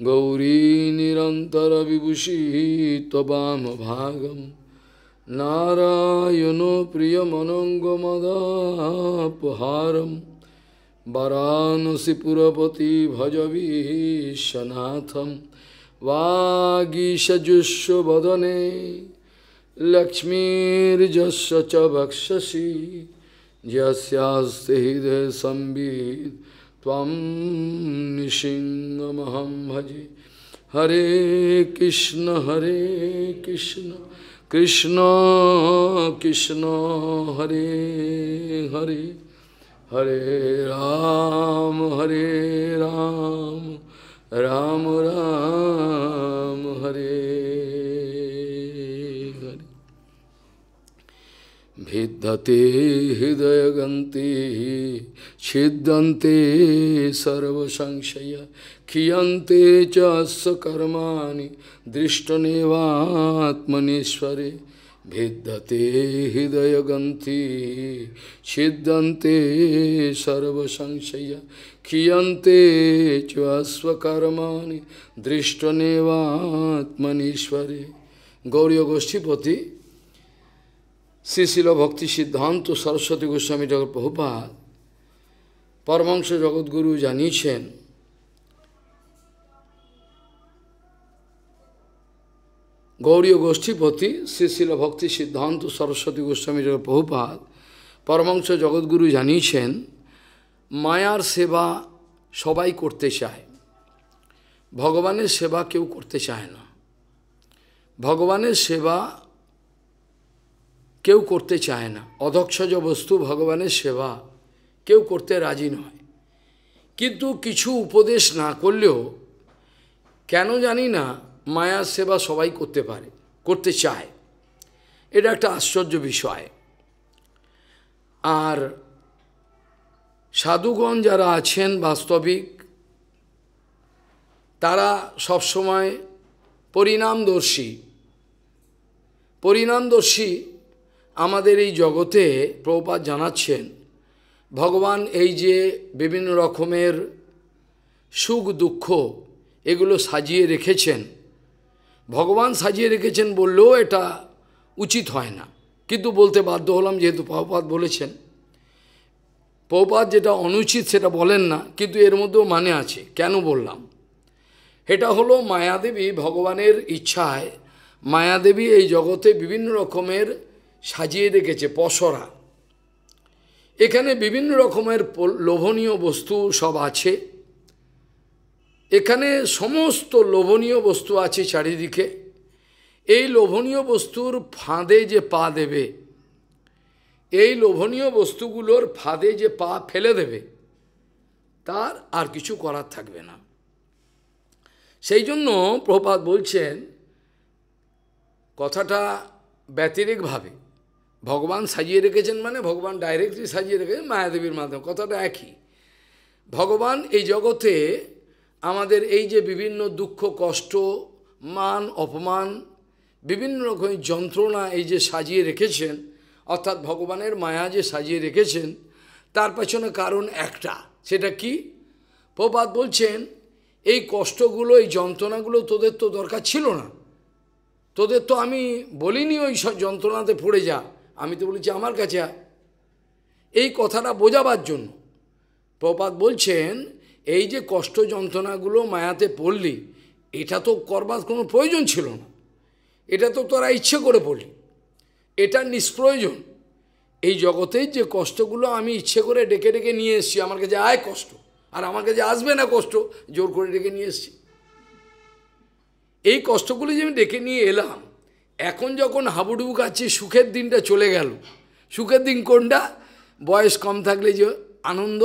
गौरी निरन्तरविभूषिः त्ववामभागं नारायणो प्रियमनङ्गमदापहारं वरानसिपुरपति भजवीशनाथं वागीशजुष्वदने लक्ष्मीर्जस्य च भक्षसि यस्यास्ते हृदयसंवित् त्वं निशिङ्गमहं भजे हरे कृष्ण हरे कृष्ण कृष्ण कृष्ण हरे हरे हरे राम हरे राम राम राम हरे भिद्यते हृदयगन्ते छिद्यन्ते सर्वसंशय खियन्ते च अस्य कर्माणि दृष्टनेवात्मनेश्वरे भिद्यते हृदयगन्ति छिद्यन्ते सर्वसंशय खियन्ते च स्वकर्माणि दृष्टनेवात्मनीश्वरे गौर्यगोष्ठीपति শ্রীশিল ভক্তি সিদ্ধান্ত সরস্বতী গোস্বামী জগৎ প্রভুপাত পরমাংশ জগৎগুরু জানিয়েছেন গৌরীয় গোষ্ঠীপতি শ্রীশিল ভক্তি সিদ্ধান্ত সরস্বতী গোস্বামী জগৎ প্রভুপাত পরমাংশ জগৎগুরু জানিয়েছেন মায়ার সেবা সবাই করতে চায় ভগবানের সেবা কেউ করতে চায় না ভগবানের সেবা কেউ করতে চায় না অধক্ষজ বস্তু ভগবানের সেবা কেউ করতে রাজি নয় কিন্তু কিছু উপদেশ না করলেও কেন জানি না মায়ার সেবা সবাই করতে পারে করতে চায় এটা একটা আশ্চর্য বিষয় আর সাধুগণ যারা আছেন বাস্তবিক তারা সবসময় পরিণামদর্শী পরিণামদর্শী আমাদের এই জগতে প্রপাত জানাচ্ছেন ভগবান এই যে বিভিন্ন রকমের সুখ দুঃখ এগুলো সাজিয়ে রেখেছেন ভগবান সাজিয়ে রেখেছেন বললেও এটা উচিত হয় না কিন্তু বলতে বাধ্য হলাম যেহেতু প্রভুপাত বলেছেন প্রপাত যেটা অনুচিত সেটা বলেন না কিন্তু এর মধ্যেও মানে আছে কেন বললাম এটা হলো মায়াদেবী ভগবানের ইচ্ছায় মায়াদেবী এই জগতে বিভিন্ন রকমের সাজিয়ে রেখেছে পসরা এখানে বিভিন্ন রকমের লোভনীয় বস্তু সব আছে এখানে সমস্ত লোভনীয় বস্তু আছে চারিদিকে এই লোভনীয় বস্তুর ফাঁদে যে পা দেবে এই লোভনীয় বস্তুগুলোর ফাঁদে যে পা ফেলে দেবে তার আর কিছু করার থাকবে না সেই জন্য প্রপাত বলছেন কথাটা ব্যতিরিকভাবে ভগবান সাজিয়ে রেখেছেন মানে ভগবান ডাইরেক্টলি সাজিয়ে রেখেছেন মায়াদেবীর মাধ্যমে কথাটা একই ভগবান এই জগতে আমাদের এই যে বিভিন্ন দুঃখ কষ্ট মান অপমান বিভিন্ন রকমের যন্ত্রণা এই যে সাজিয়ে রেখেছেন অর্থাৎ ভগবানের মায়া যে সাজিয়ে রেখেছেন তার পেছনে কারণ একটা সেটা কি প্রপাত বলছেন এই কষ্টগুলো এই যন্ত্রণাগুলো তোদের তো দরকার ছিল না তোদের তো আমি বলিনি ওই সব যন্ত্রণাতে পড়ে যা আমি তো বলেছি আমার কাছে এই কথাটা বোঝাবার জন্য প্রপাত বলছেন এই যে কষ্ট যন্ত্রণাগুলো মায়াতে পড়লি এটা তো করবার কোনো প্রয়োজন ছিল না এটা তো তোরা ইচ্ছে করে পড়লি এটা নিষ্প্রয়োজন এই জগতের যে কষ্টগুলো আমি ইচ্ছে করে ডেকে ডেকে নিয়ে এসছি আমার কাছে আয় কষ্ট আর আমার কাছে আসবে না কষ্ট জোর করে ডেকে নিয়ে এসছি এই কষ্টগুলো যে আমি ডেকে নিয়ে এলাম এখন যখন হাবুডুবু খাচ্ছে সুখের দিনটা চলে গেল সুখের দিন কোনটা বয়স কম থাকলে যে আনন্দ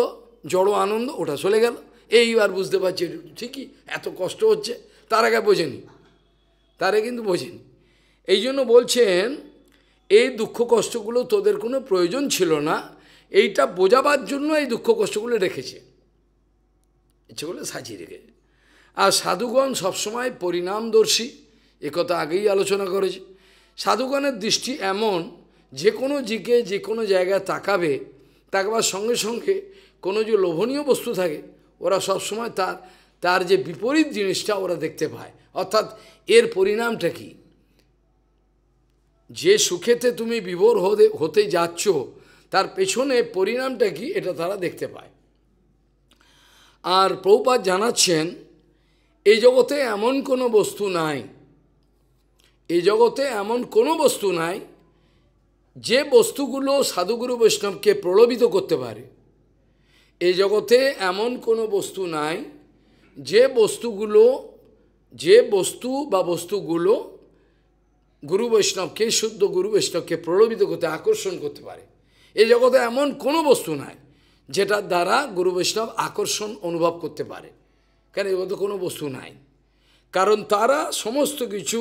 জড়ো আনন্দ ওটা চলে গেল এইবার বুঝতে পারছি ঠিকই এত কষ্ট হচ্ছে তার আগে বোঝেনি তার আগে কিন্তু বোঝেনি এই জন্য বলছেন এই দুঃখ কষ্টগুলো তোদের কোনো প্রয়োজন ছিল না এইটা বোঝাবার জন্য এই দুঃখ কষ্টগুলো রেখেছে ইচ্ছে করলে সাজিয়ে রেখেছে আর সাধুগণ সবসময় পরিণামদর্শী কথা আগেই আলোচনা করেছি সাধুগণের দৃষ্টি এমন যে কোনো দিকে যে কোনো জায়গায় তাকাবে তাকবার সঙ্গে সঙ্গে কোনো যে লোভনীয় বস্তু থাকে ওরা সবসময় তার তার যে বিপরীত জিনিসটা ওরা দেখতে পায় অর্থাৎ এর পরিণামটা কি যে সুখেতে তুমি বিভোর হতে হতে যাচ্ছ তার পেছনে পরিণামটা কি এটা তারা দেখতে পায় আর প্রৌপাত জানাচ্ছেন এই জগতে এমন কোনো বস্তু নাই এই জগতে এমন কোনো বস্তু নাই যে বস্তুগুলো সাধুগুরু বৈষ্ণবকে প্রলোভিত করতে পারে এই জগতে এমন কোনো বস্তু নাই যে বস্তুগুলো যে বস্তু বা বস্তুগুলো গুরু বৈষ্ণবকে শুদ্ধ গুরু বৈষ্ণবকে প্রলোভিত করতে আকর্ষণ করতে পারে এই জগতে এমন কোনো বস্তু নাই যেটার দ্বারা গুরু বৈষ্ণব আকর্ষণ অনুভব করতে পারে কেন কারণ এগত কোনো বস্তু নাই কারণ তারা সমস্ত কিছু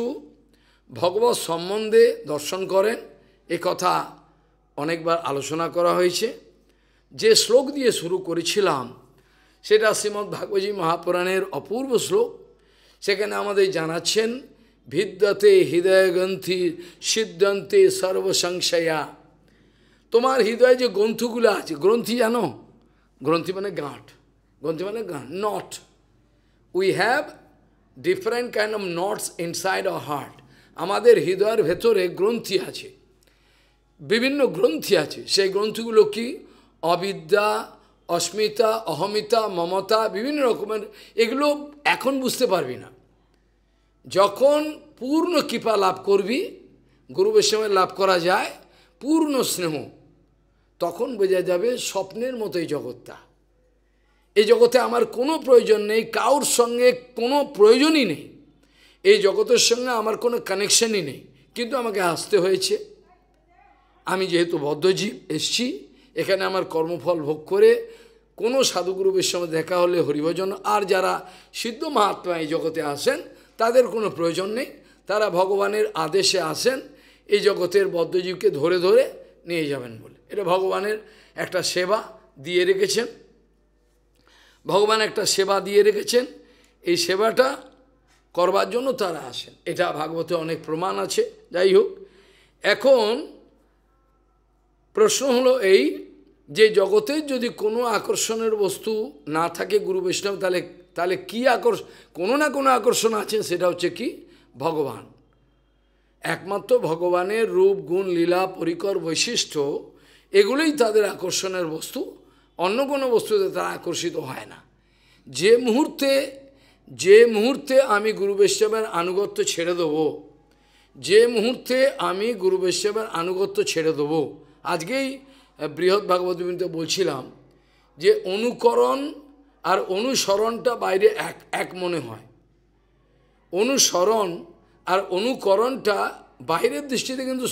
ভগবত সম্বন্ধে দর্শন করেন এ কথা অনেকবার আলোচনা করা হয়েছে যে শ্লোক দিয়ে শুরু করেছিলাম সেটা শ্রীমদ্ ভাগবতী মহাপুরাণের অপূর্ব শ্লোক সেখানে আমাদের জানাচ্ছেন ভিদ্যতে হৃদয়গ্রন্থি সিদ্ধান্তে সর্বসংশয়া তোমার হৃদয়ে যে গ্রন্থগুলো আছে গ্রন্থি জানো গ্রন্থি মানে গাঁট গ্রন্থি মানে গাঁট knot we have different kind of knots inside a heart আমাদের হৃদয়ের ভেতরে গ্রন্থি আছে বিভিন্ন গ্রন্থি আছে সেই গ্রন্থগুলো কি অবিদ্যা অস্মিতা অহমিতা মমতা বিভিন্ন রকমের এগুলো এখন বুঝতে পারবি না যখন পূর্ণ কৃপা লাভ করবি গুরু বৈষ্ণবের লাভ করা যায় পূর্ণ স্নেহ তখন বোঝা যাবে স্বপ্নের মতো এই জগৎটা এই জগতে আমার কোনো প্রয়োজন নেই কাউর সঙ্গে কোনো প্রয়োজনই নেই এই জগতের সঙ্গে আমার কোনো কানেকশনই নেই কিন্তু আমাকে আসতে হয়েছে আমি যেহেতু বদ্ধজীব এসছি এখানে আমার কর্মফল ভোগ করে কোনো সাধুগুরুবের সঙ্গে দেখা হলে হরিভজন আর যারা সিদ্ধ মহাত্মা এই জগতে আসেন তাদের কোনো প্রয়োজন নেই তারা ভগবানের আদেশে আসেন এই জগতের বদ্ধজীবকে ধরে ধরে নিয়ে যাবেন বলে এটা ভগবানের একটা সেবা দিয়ে রেখেছেন ভগবান একটা সেবা দিয়ে রেখেছেন এই সেবাটা করবার জন্য তারা আসেন এটা ভাগবতে অনেক প্রমাণ আছে যাই হোক এখন প্রশ্ন হলো এই যে জগতের যদি কোনো আকর্ষণের বস্তু না থাকে গুরু বৈষ্ণব তাহলে তাহলে কী আকর্ষ কোনো না কোনো আকর্ষণ আছে সেটা হচ্ছে কি ভগবান একমাত্র ভগবানের রূপ গুণ লীলা পরিকর বৈশিষ্ট্য এগুলোই তাদের আকর্ষণের বস্তু অন্য কোনো বস্তুতে তারা আকর্ষিত হয় না যে মুহূর্তে যে মুহূর্তে আমি গুরু বৈষ্ণবের আনুগত্য ছেড়ে দেব যে মুহূর্তে আমি গুরু বৈষ্ণবের আনুগত্য ছেড়ে দেব আজকেই বৃহৎ ভাগবতীতে বলছিলাম যে অনুকরণ আর অনুসরণটা বাইরে এক এক মনে হয় অনুসরণ আর অনুকরণটা বাইরের দৃষ্টিতে কিন্তু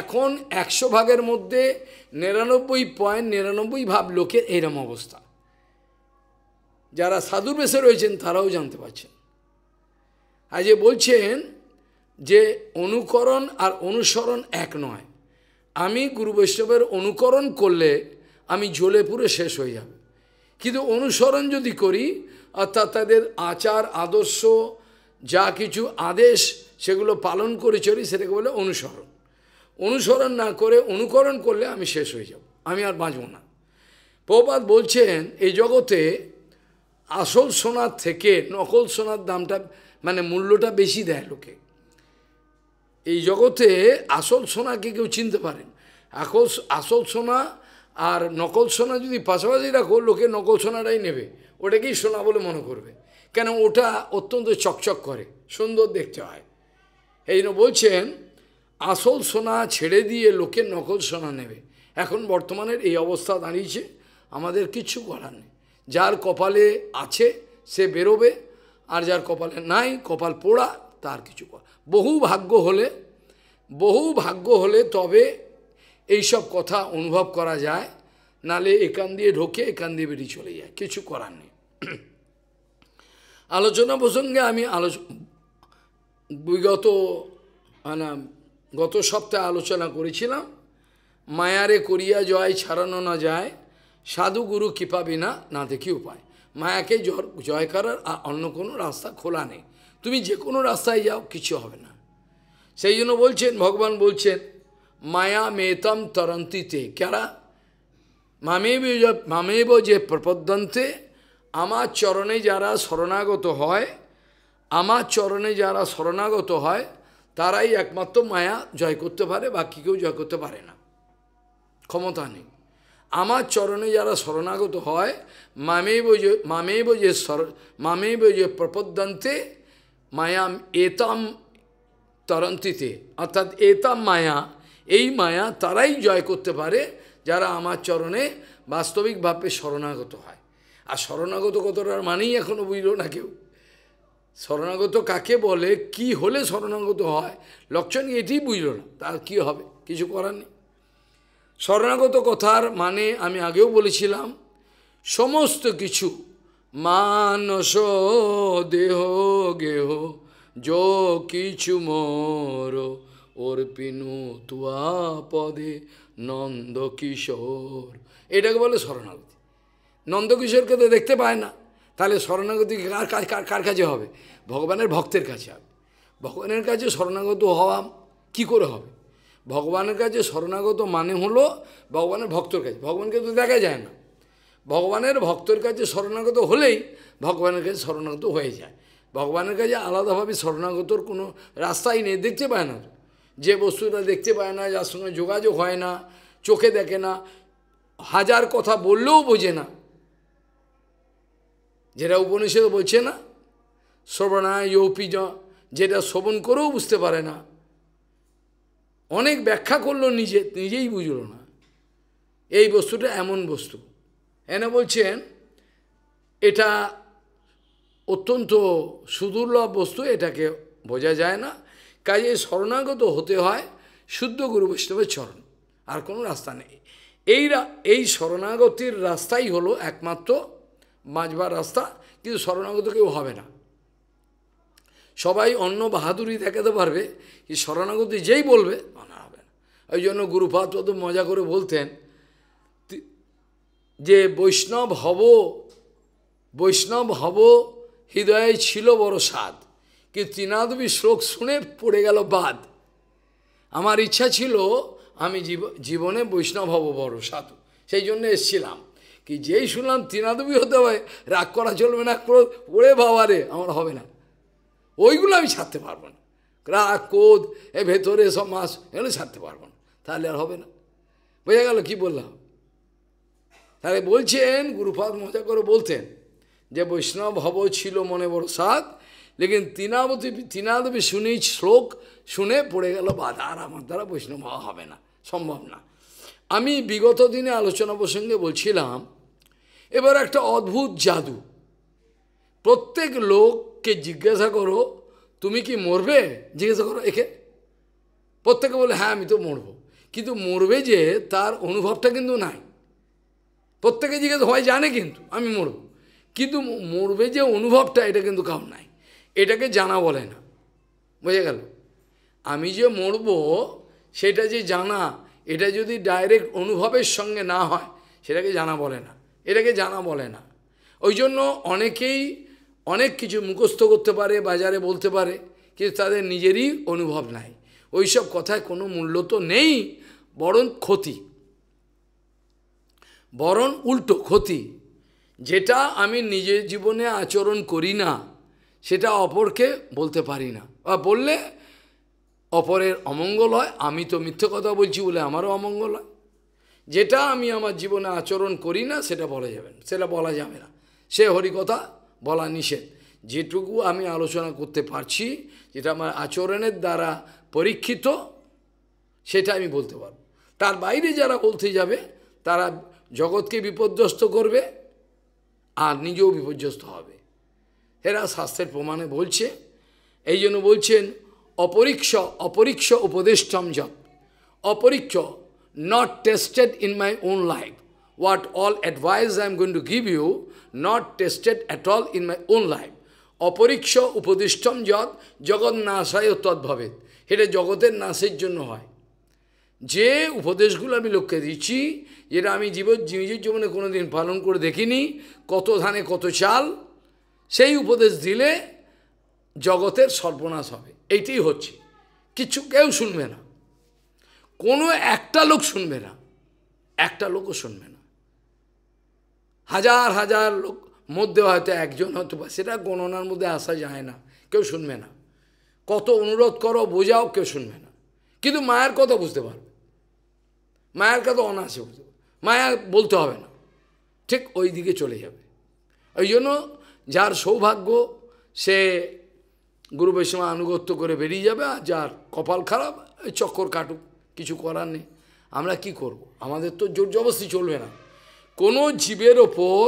এখন একশো ভাগের মধ্যে নিরানব্বই পয়েন্ট নিরানব্বই ভাব লোকের এইরকম অবস্থা যারা সাধুর বেশে রয়েছেন তারাও জানতে পারছেন আর যে বলছেন যে অনুকরণ আর অনুসরণ এক নয় আমি গুরু বৈষ্ণবের অনুকরণ করলে আমি জ্বলে পুরে শেষ হয়ে যাবে কিন্তু অনুসরণ যদি করি অর্থাৎ তাদের আচার আদর্শ যা কিছু আদেশ সেগুলো পালন করে চলি সেটাকে বলে অনুসরণ অনুসরণ না করে অনুকরণ করলে আমি শেষ হয়ে যাব আমি আর বাঁচব না প্রপাত বলছেন এই জগতে আসল সোনার থেকে নকল সোনার দামটা মানে মূল্যটা বেশি দেয় লোকে এই জগতে আসল সোনাকে কেউ চিনতে পারেন আকল আসল সোনা আর নকল সোনা যদি পাশাপাশি রাখো লোকে নকল সোনাটাই নেবে ওটাকেই সোনা বলে মনে করবে কেন ওটা অত্যন্ত চকচক করে সুন্দর দেখতে হয় এই জন্য বলছেন আসল সোনা ছেড়ে দিয়ে লোকে নকল সোনা নেবে এখন বর্তমানের এই অবস্থা দাঁড়িয়েছে আমাদের কিছু করার নেই যার কপালে আছে সে বেরোবে আর যার কপালে নাই কপাল পোড়া তার কিছু বহু ভাগ্য হলে বহু ভাগ্য হলে তবে এইসব কথা অনুভব করা যায় নালে একান দিয়ে ঢোকে একান দিয়ে বেরিয়ে চলে যায় কিছু করার নেই আলোচনা প্রসঙ্গে আমি আলোচ বিগত মানে গত সপ্তাহে আলোচনা করেছিলাম মায়ারে করিয়া জয় ছাড়ানো না যায় সাধু গুরু কৃপা বিনা না দেখি উপায় মায়াকে জয় করার আর অন্য কোনো রাস্তা খোলা নেই তুমি যে কোনো রাস্তায় যাও কিছু হবে না সেই জন্য বলছেন ভগবান বলছেন মায়া মেতম তরন্তিতে কারা মামেব মামেব যে প্রপদ্যন্তে আমার চরণে যারা শরণাগত হয় আমার চরণে যারা শরণাগত হয় তারাই একমাত্র মায়া জয় করতে পারে বাকি কেউ জয় করতে পারে না ক্ষমতা নেই আমার চরণে যারা শরণাগত হয় মামেব যে মামেব যে সর মামেব যে প্রপদ্যন্তে মায়াম এতাম তরন্তিতে অর্থাৎ এতাম মায়া এই মায়া তারাই জয় করতে পারে যারা আমার চরণে বাস্তবিকভাবে শরণাগত হয় আর শরণাগত কতটার মানেই এখনও বুঝল না কেউ শরণাগত কাকে বলে কি হলে শরণাগত হয় লক্ষণ এটি বুঝল না তার কী হবে কিছু করার নেই শরণাগত কথার মানে আমি আগেও বলেছিলাম সমস্ত কিছু মানস দেহ গেহ য কিছু মর ওর পিনু তুয়া পদে নন্দ কিশোর এটাকে বলে শরণাগতি নন্দকিশোরকে তো দেখতে পায় না তাহলে শরণাগতি কার কাজ কার কার কাছে হবে ভগবানের ভক্তের কাছে হবে ভগবানের কাছে শরণাগত হওয়া কি করে হবে ভগবানের কাছে শরণাগত মানে হলো ভগবানের ভক্তর কাছে ভগবানকে তো দেখা যায় না ভগবানের ভক্তর কাছে শরণাগত হলেই ভগবানের কাছে শরণাগত হয়ে যায় ভগবানের কাছে আলাদাভাবে শরণাগতর কোনো রাস্তাই নেই দেখতে পায় না যে বস্তুটা দেখতে পায় না যার সঙ্গে যোগাযোগ হয় না চোখে দেখে না হাজার কথা বললেও বোঝে না যেটা উপনিষদ বলছে না শ্রবণায় যৌপি যেটা শ্রবণ করেও বুঝতে পারে না অনেক ব্যাখ্যা করলো নিজে নিজেই বুঝলো না এই বস্তুটা এমন বস্তু এনে বলছেন এটা অত্যন্ত সুদুর্লভ বস্তু এটাকে বোঝা যায় না কাজে শরণাগত হতে হয় শুদ্ধ গুরু বৈষ্ণবের চরণ আর কোনো রাস্তা নেই এই এই শরণাগতির রাস্তাই হলো একমাত্র মাঝবার রাস্তা কিন্তু শরণাগত কেউ হবে না সবাই অন্য বাহাদুরি দেখাতে পারবে কি শরণাগতি যেই বলবে মানা হবে না ওই জন্য গুরুপাত তত মজা করে বলতেন যে বৈষ্ণব হব বৈষ্ণব হব হৃদয়ে ছিল বড় স্বাদ কি তৃণাদবি শ্লোক শুনে পড়ে গেল বাদ আমার ইচ্ছা ছিল আমি জীবনে বৈষ্ণব হব বড় সাধু সেই জন্য এসছিলাম কি যেই শুনলাম তৃণাদবি হতে হবে রাগ করা চলবে না ওরে বাবারে আমার হবে না ওইগুলো আমি ছাড়তে পারবো না রাগ কোদ এ ভেতরে সব মাস এগুলো ছাড়তে পারবো না তাহলে আর হবে না বোঝা গেল কী বললাম তাহলে বলছেন গুরুপাদ মজা করে বলতেন যে বৈষ্ণব হব ছিল মনে বড় সাত লেকিন তিনাবতী তিনাদেবী শুনেই শ্লোক শুনে পড়ে গেল বাধা আর আমার দ্বারা বৈষ্ণব হওয়া হবে না সম্ভব না আমি বিগত দিনে আলোচনা প্রসঙ্গে বলছিলাম এবার একটা অদ্ভুত জাদু প্রত্যেক লোক কে জিজ্ঞাসা করো তুমি কি মরবে জিজ্ঞাসা করো একে প্রত্যেকে বলে হ্যাঁ আমি তো মরব কিন্তু মরবে যে তার অনুভবটা কিন্তু নাই প্রত্যেকে জিজ্ঞেস হয় জানে কিন্তু আমি মরব কিন্তু মরবে যে অনুভবটা এটা কিন্তু কাউ নাই এটাকে জানা বলে না বোঝা গেল আমি যে মরব সেটা যে জানা এটা যদি ডাইরেক্ট অনুভবের সঙ্গে না হয় সেটাকে জানা বলে না এটাকে জানা বলে না ওই জন্য অনেকেই অনেক কিছু মুখস্থ করতে পারে বাজারে বলতে পারে কিন্তু তাদের নিজেরই অনুভব নাই ওইসব কথায় কোনো মূল্য তো নেই বরং ক্ষতি বরং উল্টো ক্ষতি যেটা আমি নিজের জীবনে আচরণ করি না সেটা অপরকে বলতে পারি না বা বললে অপরের অমঙ্গল হয় আমি তো মিথ্যে কথা বলছি বলে আমারও অমঙ্গল হয় যেটা আমি আমার জীবনে আচরণ করি না সেটা বলা যাবে না সেটা বলা যাবে না সে হরিকথা বলা নিষেধ যেটুকু আমি আলোচনা করতে পারছি যেটা আমার আচরণের দ্বারা পরীক্ষিত সেটা আমি বলতে পারব তার বাইরে যারা বলতে যাবে তারা জগৎকে বিপর্যস্ত করবে আর নিজেও বিপর্যস্ত হবে এরা স্বাস্থ্যের প্রমাণে বলছে এই জন্য বলছেন অপরীক্ষ অপরীক্ষ উপদেষ্টম জপ অপরীক্ষ not tested in my own life what all advice I am going to give you, not tested at all in my own life. অপরিক্ষ উপদিষ্টম যত জগৎ নাশায় তদ্ভাবিত এটা জগতের নাশের জন্য হয় যে উপদেশগুলো আমি লোককে দিচ্ছি যেটা আমি জীব নিজের জীবনে কোনো দিন পালন করে দেখিনি কত ধানে কত চাল সেই উপদেশ দিলে জগতের সর্বনাশ হবে এইটাই হচ্ছে কিছু কেউ শুনবে না কোনো একটা লোক শুনবে না একটা লোকও শুনবে না হাজার হাজার লোক মধ্যে হয়তো একজন হয়তো বা সেটা গণনার মধ্যে আসা যায় না কেউ শুনবে না কত অনুরোধ করো বোঝাও কেউ শুনবে না কিন্তু মায়ের কথা বুঝতে পারবে মায়ের কথা অনাসে বুঝতে মায়া বলতে হবে না ঠিক ওই দিকে চলে যাবে ওই জন্য যার সৌভাগ্য সে গুরু বৈষ্ণব আনুগত্য করে বেরিয়ে যাবে আর যার কপাল খারাপ চক্কর কাটুক কিছু করার নেই আমরা কি করব আমাদের তো জোর জবস্তি চলবে না কোনো জীবের ওপর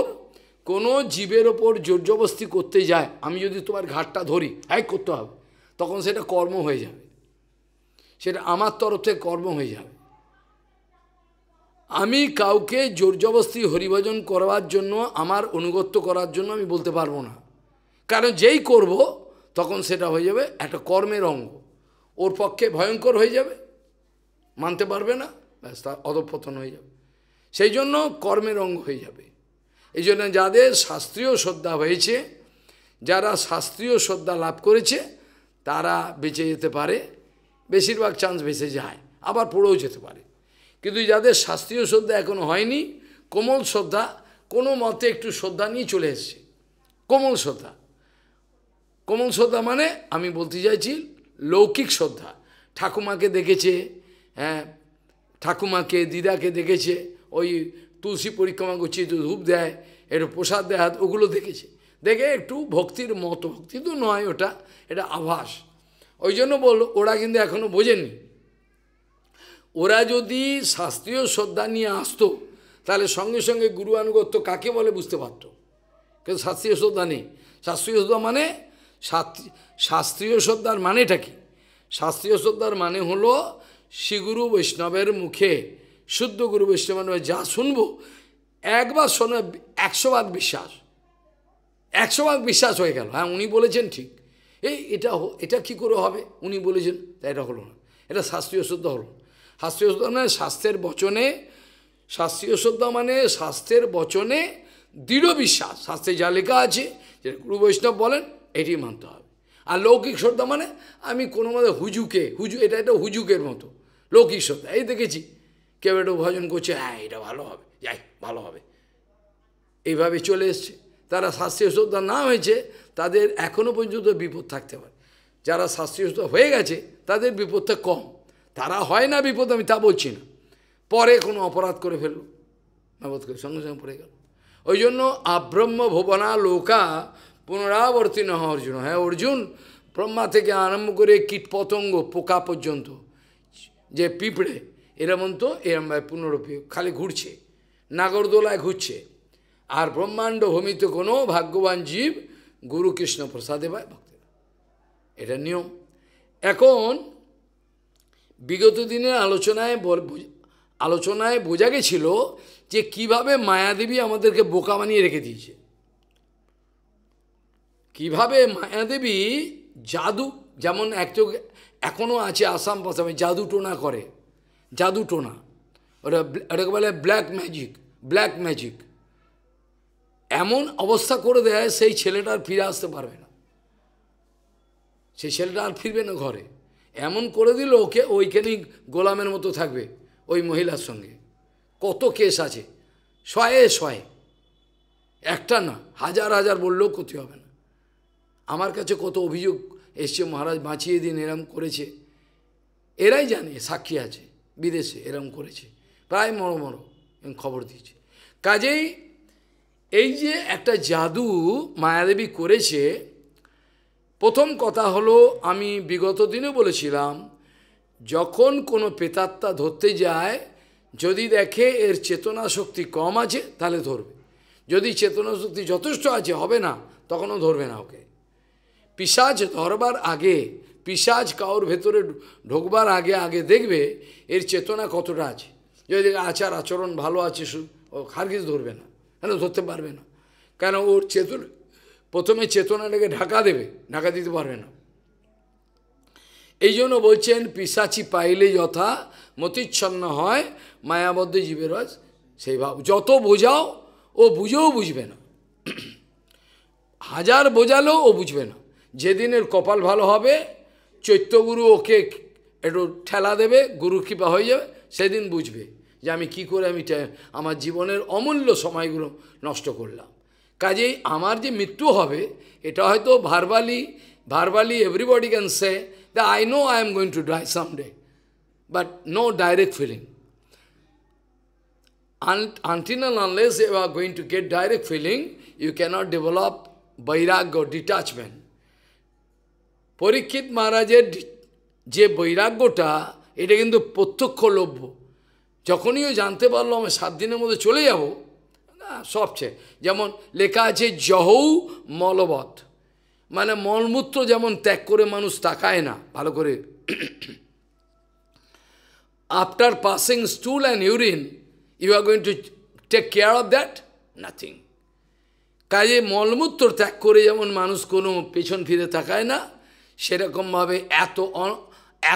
কোনো জীবের ওপর জর্জবস্তি করতে যায় আমি যদি তোমার ঘাটটা ধরি হ্যাঁ করতে হবে তখন সেটা কর্ম হয়ে যাবে সেটা আমার তরফ থেকে কর্ম হয়ে যাবে আমি কাউকে জর্জবস্তি হরিভজন করবার জন্য আমার অনুগত্য করার জন্য আমি বলতে পারবো না কারণ যেই করব তখন সেটা হয়ে যাবে একটা কর্মের অঙ্গ ওর পক্ষে ভয়ঙ্কর হয়ে যাবে মানতে পারবে না ব্যাস তার অধপতন হয়ে যাবে সেই জন্য কর্মের অঙ্গ হয়ে যাবে এই জন্য যাদের শাস্ত্রীয় শ্রদ্ধা হয়েছে যারা শাস্ত্রীয় শ্রদ্ধা লাভ করেছে তারা বেঁচে যেতে পারে বেশিরভাগ চান্স বেঁচে যায় আবার পড়েও যেতে পারে কিন্তু যাদের শাস্ত্রীয় শ্রদ্ধা এখনও হয়নি কোমল শ্রদ্ধা কোনো মতে একটু শ্রদ্ধা নিয়ে চলে এসছে কোমল শ্রদ্ধা কোমল শ্রদ্ধা মানে আমি বলতে চাইছি লৌকিক শ্রদ্ধা ঠাকুমাকে দেখেছে হ্যাঁ ঠাকুমাকে দিদাকে দেখেছে ওই তুলসী পরিক্রমা গুছিয়ে ধূপ দেয় একটু প্রসাদ দেয় ওগুলো দেখেছে দেখে একটু ভক্তির মতো ভক্তি তো নয় ওটা এটা আভাস ওই জন্য বলল ওরা কিন্তু এখনও বোঝেনি ওরা যদি শাস্ত্রীয় শ্রদ্ধা নিয়ে আসতো তাহলে সঙ্গে সঙ্গে গুরু আনুগত্য কাকে বলে বুঝতে পারত কিন্তু শাস্ত্রীয় শ্রদ্ধা নেই শাস্ত্রীয় শ্রদ্ধা মানে শাস্ত্রীয় শ্রদ্ধার মানেটা কি শাস্ত্রীয় শ্রদ্ধার মানে হলো শ্রীগুরু বৈষ্ণবের মুখে শুদ্ধ গুরু বৈষ্ণবানবে যা শুনবো একবার শোনে একশো ভাগ বিশ্বাস একশো ভাগ বিশ্বাস হয়ে গেল হ্যাঁ উনি বলেছেন ঠিক এই এটা এটা কি করে হবে উনি বলেছেন তাই এটা হলো না এটা শাস্ত্রীয় শুদ্ধ হলো শাস্ত্রীয় শুদ্ধ মানে শাস্ত্রের বচনে শাস্ত্রীয় শুদ্ধ মানে শাস্ত্রের বচনে দৃঢ় বিশ্বাস শাস্ত্রে যা লেখা আছে যে গুরু বৈষ্ণব বলেন এটি মানতে হবে আর লৌকিক শ্রদ্ধা মানে আমি কোনো মতে হুজুকে হুজু এটা একটা হুজুকের মতো লৌকিক শ্রদ্ধা এই দেখেছি কেউ একটু ভজন করছে হ্যাঁ এটা ভালো হবে যাই ভালো হবে এইভাবে চলে এসছে তারা শাস্ত্রীয় শ্রদ্ধা না হয়েছে তাদের এখনও পর্যন্ত বিপদ থাকতে পারে যারা শাস্ত্রীয় শ্রদ্ধা হয়ে গেছে তাদের বিপদটা কম তারা হয় না বিপদ আমি তা বলছি না পরে কোনো অপরাধ করে ফেলল নবোধ করে সঙ্গে সঙ্গে পড়ে গেল ওই জন্য আব্রহ্ম ভুবনা লোকা পুনরাবর্তী নহ অর্জুন হ্যাঁ অর্জুন ব্রহ্মা থেকে আরম্ভ করে কীটপতঙ্গ পোকা পর্যন্ত যে পিঁপড়ে এরমন তো এরমভাবে পুনরূপী খালি ঘুরছে নাগরদোলায় ঘুরছে আর ব্রহ্মাণ্ড ভূমিত কোনো ভাগ্যবান জীব গুরু কৃষ্ণ প্রসাদে পায় ভক্তেরা এটা নিয়ম এখন বিগত দিনের আলোচনায় আলোচনায় বোঝা গেছিল যে কিভাবে মায়াদেবী আমাদেরকে বোকা বানিয়ে রেখে দিয়েছে কিভাবে মায়াদেবী জাদু যেমন এক চোখ এখনও আছে আসাম পাসামে জাদু টোনা করে জাদুটোনা ওটা ওটাকে বলে ব্ল্যাক ম্যাজিক ব্ল্যাক ম্যাজিক এমন অবস্থা করে দেয় সেই ছেলেটা আর ফিরে আসতে পারবে না সেই ছেলেটা আর ফিরবে না ঘরে এমন করে দিল ওকে ওইখানেই গোলামের মতো থাকবে ওই মহিলার সঙ্গে কত কেস আছে শয়ে শয়ে একটা না হাজার হাজার বললেও ক্ষতি হবে না আমার কাছে কত অভিযোগ এসছে মহারাজ বাঁচিয়ে দিন এরম করেছে এরাই জানে সাক্ষী আছে বিদেশে এরম করেছে প্রায় মরো মরো খবর দিয়েছে কাজেই এই যে একটা জাদু মায়াদেবী করেছে প্রথম কথা হলো আমি বিগত দিনে বলেছিলাম যখন কোনো পেতাত্মা ধরতে যায় যদি দেখে এর চেতনা শক্তি কম আছে তাহলে ধরবে যদি চেতনা শক্তি যথেষ্ট আছে হবে না তখনও ধরবে না ওকে পিসাজ ধরবার আগে পিসাজ কাউর ভেতরে ঢোকবার আগে আগে দেখবে এর চেতনা কতটা আছে যদি আচার আচরণ ভালো আছে ও হারগিজ ধরবে না কেন ধরতে পারবে না কেন ওর চেতন প্রথমে চেতনাটাকে ঢাকা দেবে ঢাকা দিতে পারবে না এই জন্য বলছেন পিসাচি পাইলে যথা মতিচ্ছন্ন হয় মায়াবদ্ধ জীবেরাজ সেই ভাব যত বোঝাও ও বুঝেও বুঝবে না হাজার বোঝালেও ও বুঝবে না যেদিনের কপাল ভালো হবে চৈত্যগুরু ওকে একটু ঠেলা দেবে গুরু কৃপা হয়ে যাবে সেদিন বুঝবে যে আমি কি করে আমি আমার জীবনের অমূল্য সময়গুলো নষ্ট করলাম কাজেই আমার যে মৃত্যু হবে এটা হয়তো verbally verbally everybody can say the I know I am going to die someday but no direct feeling until unless you are going to get direct feeling you can't develop বৈরাগ্য ডিটাচমেন্ট পরীক্ষিত মহারাজের যে বৈরাগ্যটা এটা কিন্তু প্রত্যক্ষ লভ্য যখনই জানতে পারলো আমি সাত দিনের মধ্যে চলে যাব না সবচেয়ে যেমন লেখা আছে জহৌ মলবধ মানে মলমূত্র যেমন ত্যাগ করে মানুষ তাকায় না ভালো করে after passing stool and urine you are going to take care of that nothing কাজে মলমূত্র ত্যাগ করে যেমন মানুষ কোনো পেছন ফিরে তাকায় না সেরকমভাবে এত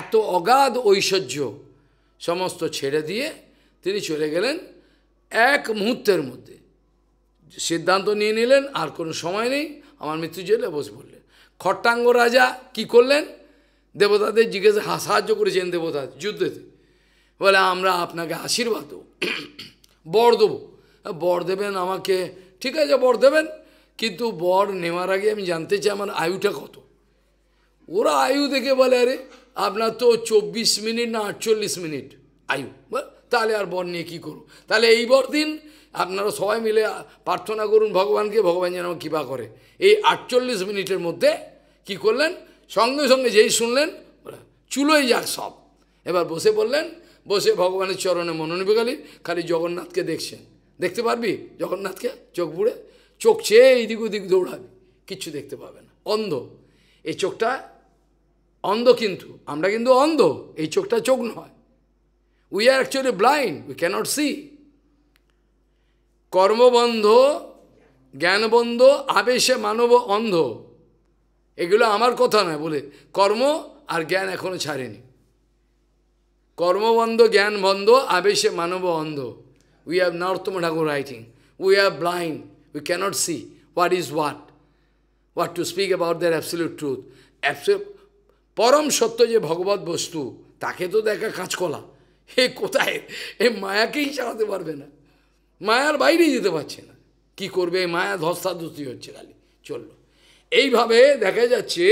এত অগাধ ঐশ্বর্য সমস্ত ছেড়ে দিয়ে তিনি চলে গেলেন এক মুহূর্তের মধ্যে সিদ্ধান্ত নিয়ে নিলেন আর কোনো সময় নেই আমার মৃত্যু জেলে বসে পড়লেন খট্টাঙ্গ রাজা কি করলেন দেবতাদের জিজ্ঞেস সাহায্য করেছেন দেবতা যুদ্ধেতে বলে আমরা আপনাকে আশীর্বাদ বর দেব বর দেবেন আমাকে ঠিক আছে বর দেবেন কিন্তু বর নেওয়ার আগে আমি জানতে চাই আমার আয়ুটা কত ওরা আয়ু দেখে বলে আরে আপনার তো চব্বিশ মিনিট না আটচল্লিশ মিনিট আয়ু তাহলে আর বর নিয়ে কী করুন তাহলে এই বর দিন আপনারা সবাই মিলে প্রার্থনা করুন ভগবানকে ভগবান যেন কৃপা করে এই আটচল্লিশ মিনিটের মধ্যে কি করলেন সঙ্গে সঙ্গে যেই শুনলেন চুলোই যাক সব এবার বসে বললেন বসে ভগবানের চরণে মনোনিবেগালি খালি জগন্নাথকে দেখছেন দেখতে পারবি জগন্নাথকে চোখ বুড়ে চোখ চেয়ে এইদিক ওদিক দৌড়াবি কিচ্ছু দেখতে পাবে না অন্ধ এই চোখটা অন্ধ কিন্তু আমরা কিন্তু অন্ধ এই চোখটা চোখ নয় we are actually blind we can't see কর্মবন্ধ জ্ঞানবন্ধ আবেশে মানব অন্ধ এগুলো আমার কথা নয় বলে কর্ম আর জ্ঞান এখনো ছাড়েনি কর্মবন্ধ জ্ঞান বন্ধ আবেশে মানব অন্ধ we have Narottam Thakur writing we have blind we can't see what is what what to speak about there absolute truth absolute পরম সত্য যে ভগবত বস্তু তাকে তো দেখা কাঁচকলা হে কোথায় এ মায়াকেই চালাতে পারবে না মায়ার বাইরে যেতে পারছে না কি করবে মায়া ধস্তাধস্তি হচ্ছে খালি চলল এইভাবে দেখা যাচ্ছে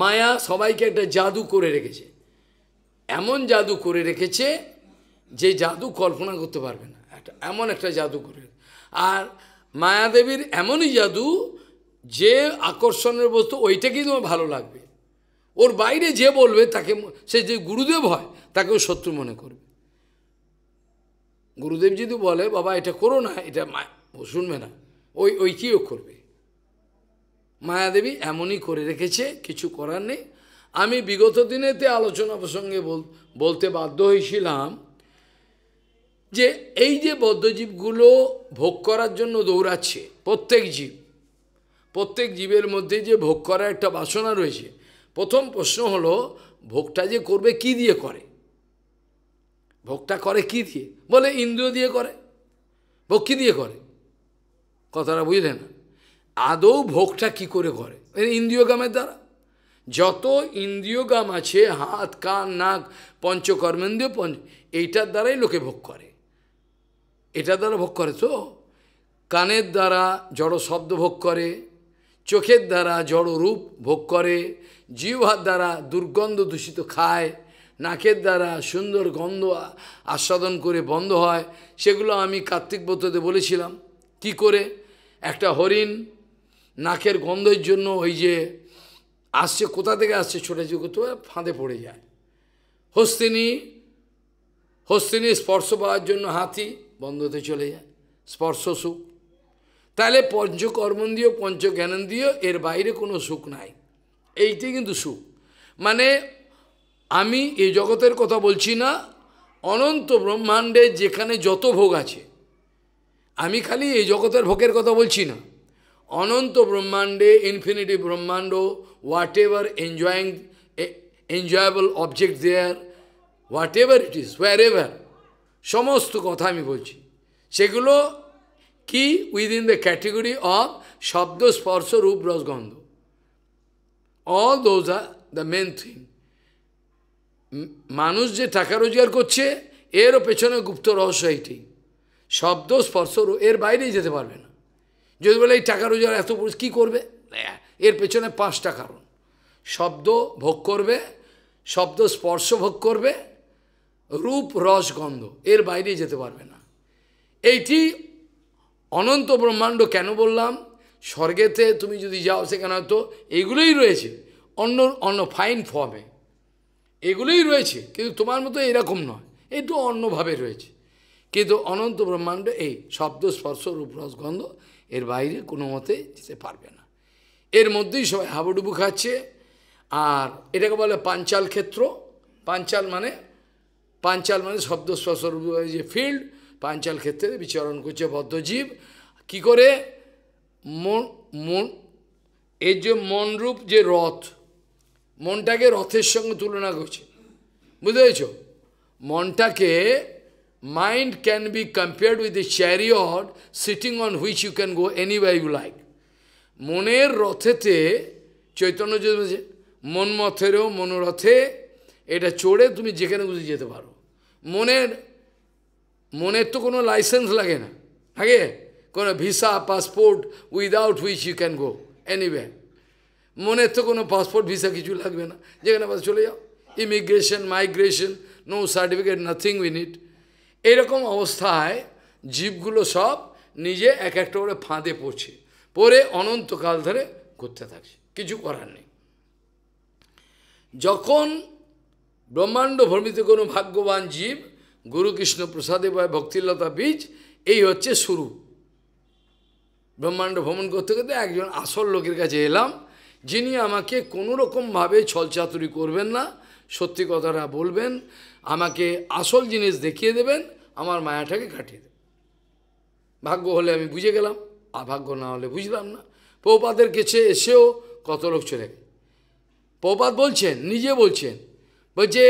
মায়া সবাইকে একটা জাদু করে রেখেছে এমন জাদু করে রেখেছে যে জাদু কল্পনা করতে পারবে না একটা এমন একটা জাদু করে আর মায়াদেবীর এমনই জাদু যে আকর্ষণের বস্তু ওইটাকেই তোমার ভালো লাগবে ওর বাইরে যে বলবে তাকে সে যে গুরুদেব হয় তাকেও শত্রু মনে করবে গুরুদেব যদি বলে বাবা এটা করো না এটা শুনবে না ওই ওই কিও করবে মায়াদেবী এমনই করে রেখেছে কিছু করার নেই আমি বিগত দিনেতে আলোচনা প্রসঙ্গে বলতে বাধ্য হয়েছিলাম যে এই যে বদ্ধজীবগুলো ভোগ করার জন্য দৌড়াচ্ছে প্রত্যেক জীব প্রত্যেক জীবের মধ্যে যে ভোগ করার একটা বাসনা রয়েছে প্রথম প্রশ্ন হলো ভোগটা যে করবে কি দিয়ে করে ভোগটা করে কি দিয়ে বলে ইন্দ্রিয় দিয়ে করে ভোগ কী দিয়ে করে কথাটা বুঝলে না আদৌ ভোগটা কি করে করে ইন্দ্রিয়গামের দ্বারা যত ইন্দ্রিয়গাম আছে হাত কান নাক পঞ্চকর্মেন্দ্রীয় পঞ্চ এইটার দ্বারাই লোকে ভোগ করে এটা দ্বারা ভোগ করে তো কানের দ্বারা জড় শব্দ ভোগ করে চোখের দ্বারা রূপ ভোগ করে জিহার দ্বারা দুর্গন্ধ দূষিত খায় নাকের দ্বারা সুন্দর গন্ধ আস্বাদন করে বন্ধ হয় সেগুলো আমি কার্তিক ব্রততে বলেছিলাম কি করে একটা হরিণ নাকের গন্ধের জন্য ওই যে আসছে কোথা থেকে আসছে ছোটে করতে ফাঁদে পড়ে যায় হস্তিনী হস্তিনী স্পর্শ পাওয়ার জন্য হাতি বন্ধতে চলে যায় স্পর্শ সুখ তাহলে পঞ্চকর্মন্দিয় পঞ্চজ্ঞানন্দীয় এর বাইরে কোনো সুখ নাই এইটি কিন্তু সুখ মানে আমি এই জগতের কথা বলছি না অনন্ত ব্রহ্মাণ্ডে যেখানে যত ভোগ আছে আমি খালি এই জগতের ভোগের কথা বলছি না অনন্ত ব্রহ্মাণ্ডে ইনফিনিটি ব্রহ্মাণ্ড whatever enjoying enjoyable object there whatever it is wherever সমস্ত কথা আমি বলছি সেগুলো Ki in the category of শব্দ স্পর্শ রূপ রসগন্ধ all those are the main thing মানুষ যে টাকা রোজগার করছে এরও পেছনে গুপ্ত রহস্য এইটি শব্দ স্পর্শ এর বাইরেই যেতে পারবে না যদি বলে এই টাকা রোজগার এত পুরুষ কী করবে এর পেছনে পাঁচটা কারণ শব্দ ভোগ করবে শব্দ স্পর্শ ভোগ করবে রূপ রস গন্ধ এর বাইরে যেতে পারবে না এইটি অনন্ত ব্রহ্মাণ্ড কেন বললাম স্বর্গেতে তুমি যদি যাও সেখানে হয়তো এগুলোই রয়েছে অন্য অন্য ফাইন ফর্মে এগুলোই রয়েছে কিন্তু তোমার মতো এরকম নয় একটু অন্যভাবে রয়েছে কিন্তু অনন্ত ব্রহ্মাণ্ড এই শব্দ স্পর্শ রূপরসগন্ধ এর বাইরে কোনো মতে যেতে পারবে না এর মধ্যেই সবাই হাবুডুবু খাচ্ছে আর এটাকে বলে পাঞ্চাল ক্ষেত্র পাঞ্চাল মানে পাঞ্চাল মানে শব্দ স্পর্শ যে ফিল্ড পাঞ্চাল ক্ষেত্রে বিচরণ করছে বদ্ধজীব কি করে মন মন এর যে মনরূপ যে রথ মনটাকে রথের সঙ্গে তুলনা করছে বুঝতে পেরেছ মনটাকে mind can be compared with a chariot sitting on which you can go any way you like মনের রথেতে চৈতন্য যে মনমথেরও মনোরথে এটা চড়ে তুমি যেখানে খুশি যেতে পারো মনের মনের তো কোনো লাইসেন্স লাগে না লাগে কোনো visa passport without which you can go anyway মনের তো কোনো পাসপোর্ট ভিসা কিছু লাগবে না যেখানে পাশে চলে যাও immigration migration no certificate nothing we need it এরকম অবস্থায় জীবগুলো সব নিজে এক একটা করে ফাঁদে পড়ছে পরে অনন্তকাল ধরে করতে থাকছে কিছু করার নেই যখন ব্রহ্মাণ্ড ভ্রমিত কোনো ভাগ্যবান জীব গুরু কৃষ্ণ প্রসাদে বা ভক্তিলতা বীজ এই হচ্ছে শুরু ব্রহ্মাণ্ড ভ্রমণ করতে করতে একজন আসল লোকের কাছে এলাম যিনি আমাকে কোনো রকমভাবে ছলচাতুরি করবেন না সত্যি কথাটা বলবেন আমাকে আসল জিনিস দেখিয়ে দেবেন আমার মায়াটাকে কাটিয়ে দেবেন ভাগ্য হলে আমি বুঝে গেলাম আর ভাগ্য না হলে বুঝলাম না পৌপাদের কাছে এসেও কত লোক চলে গেল পৌপাত বলছেন নিজে বলছেন বলছে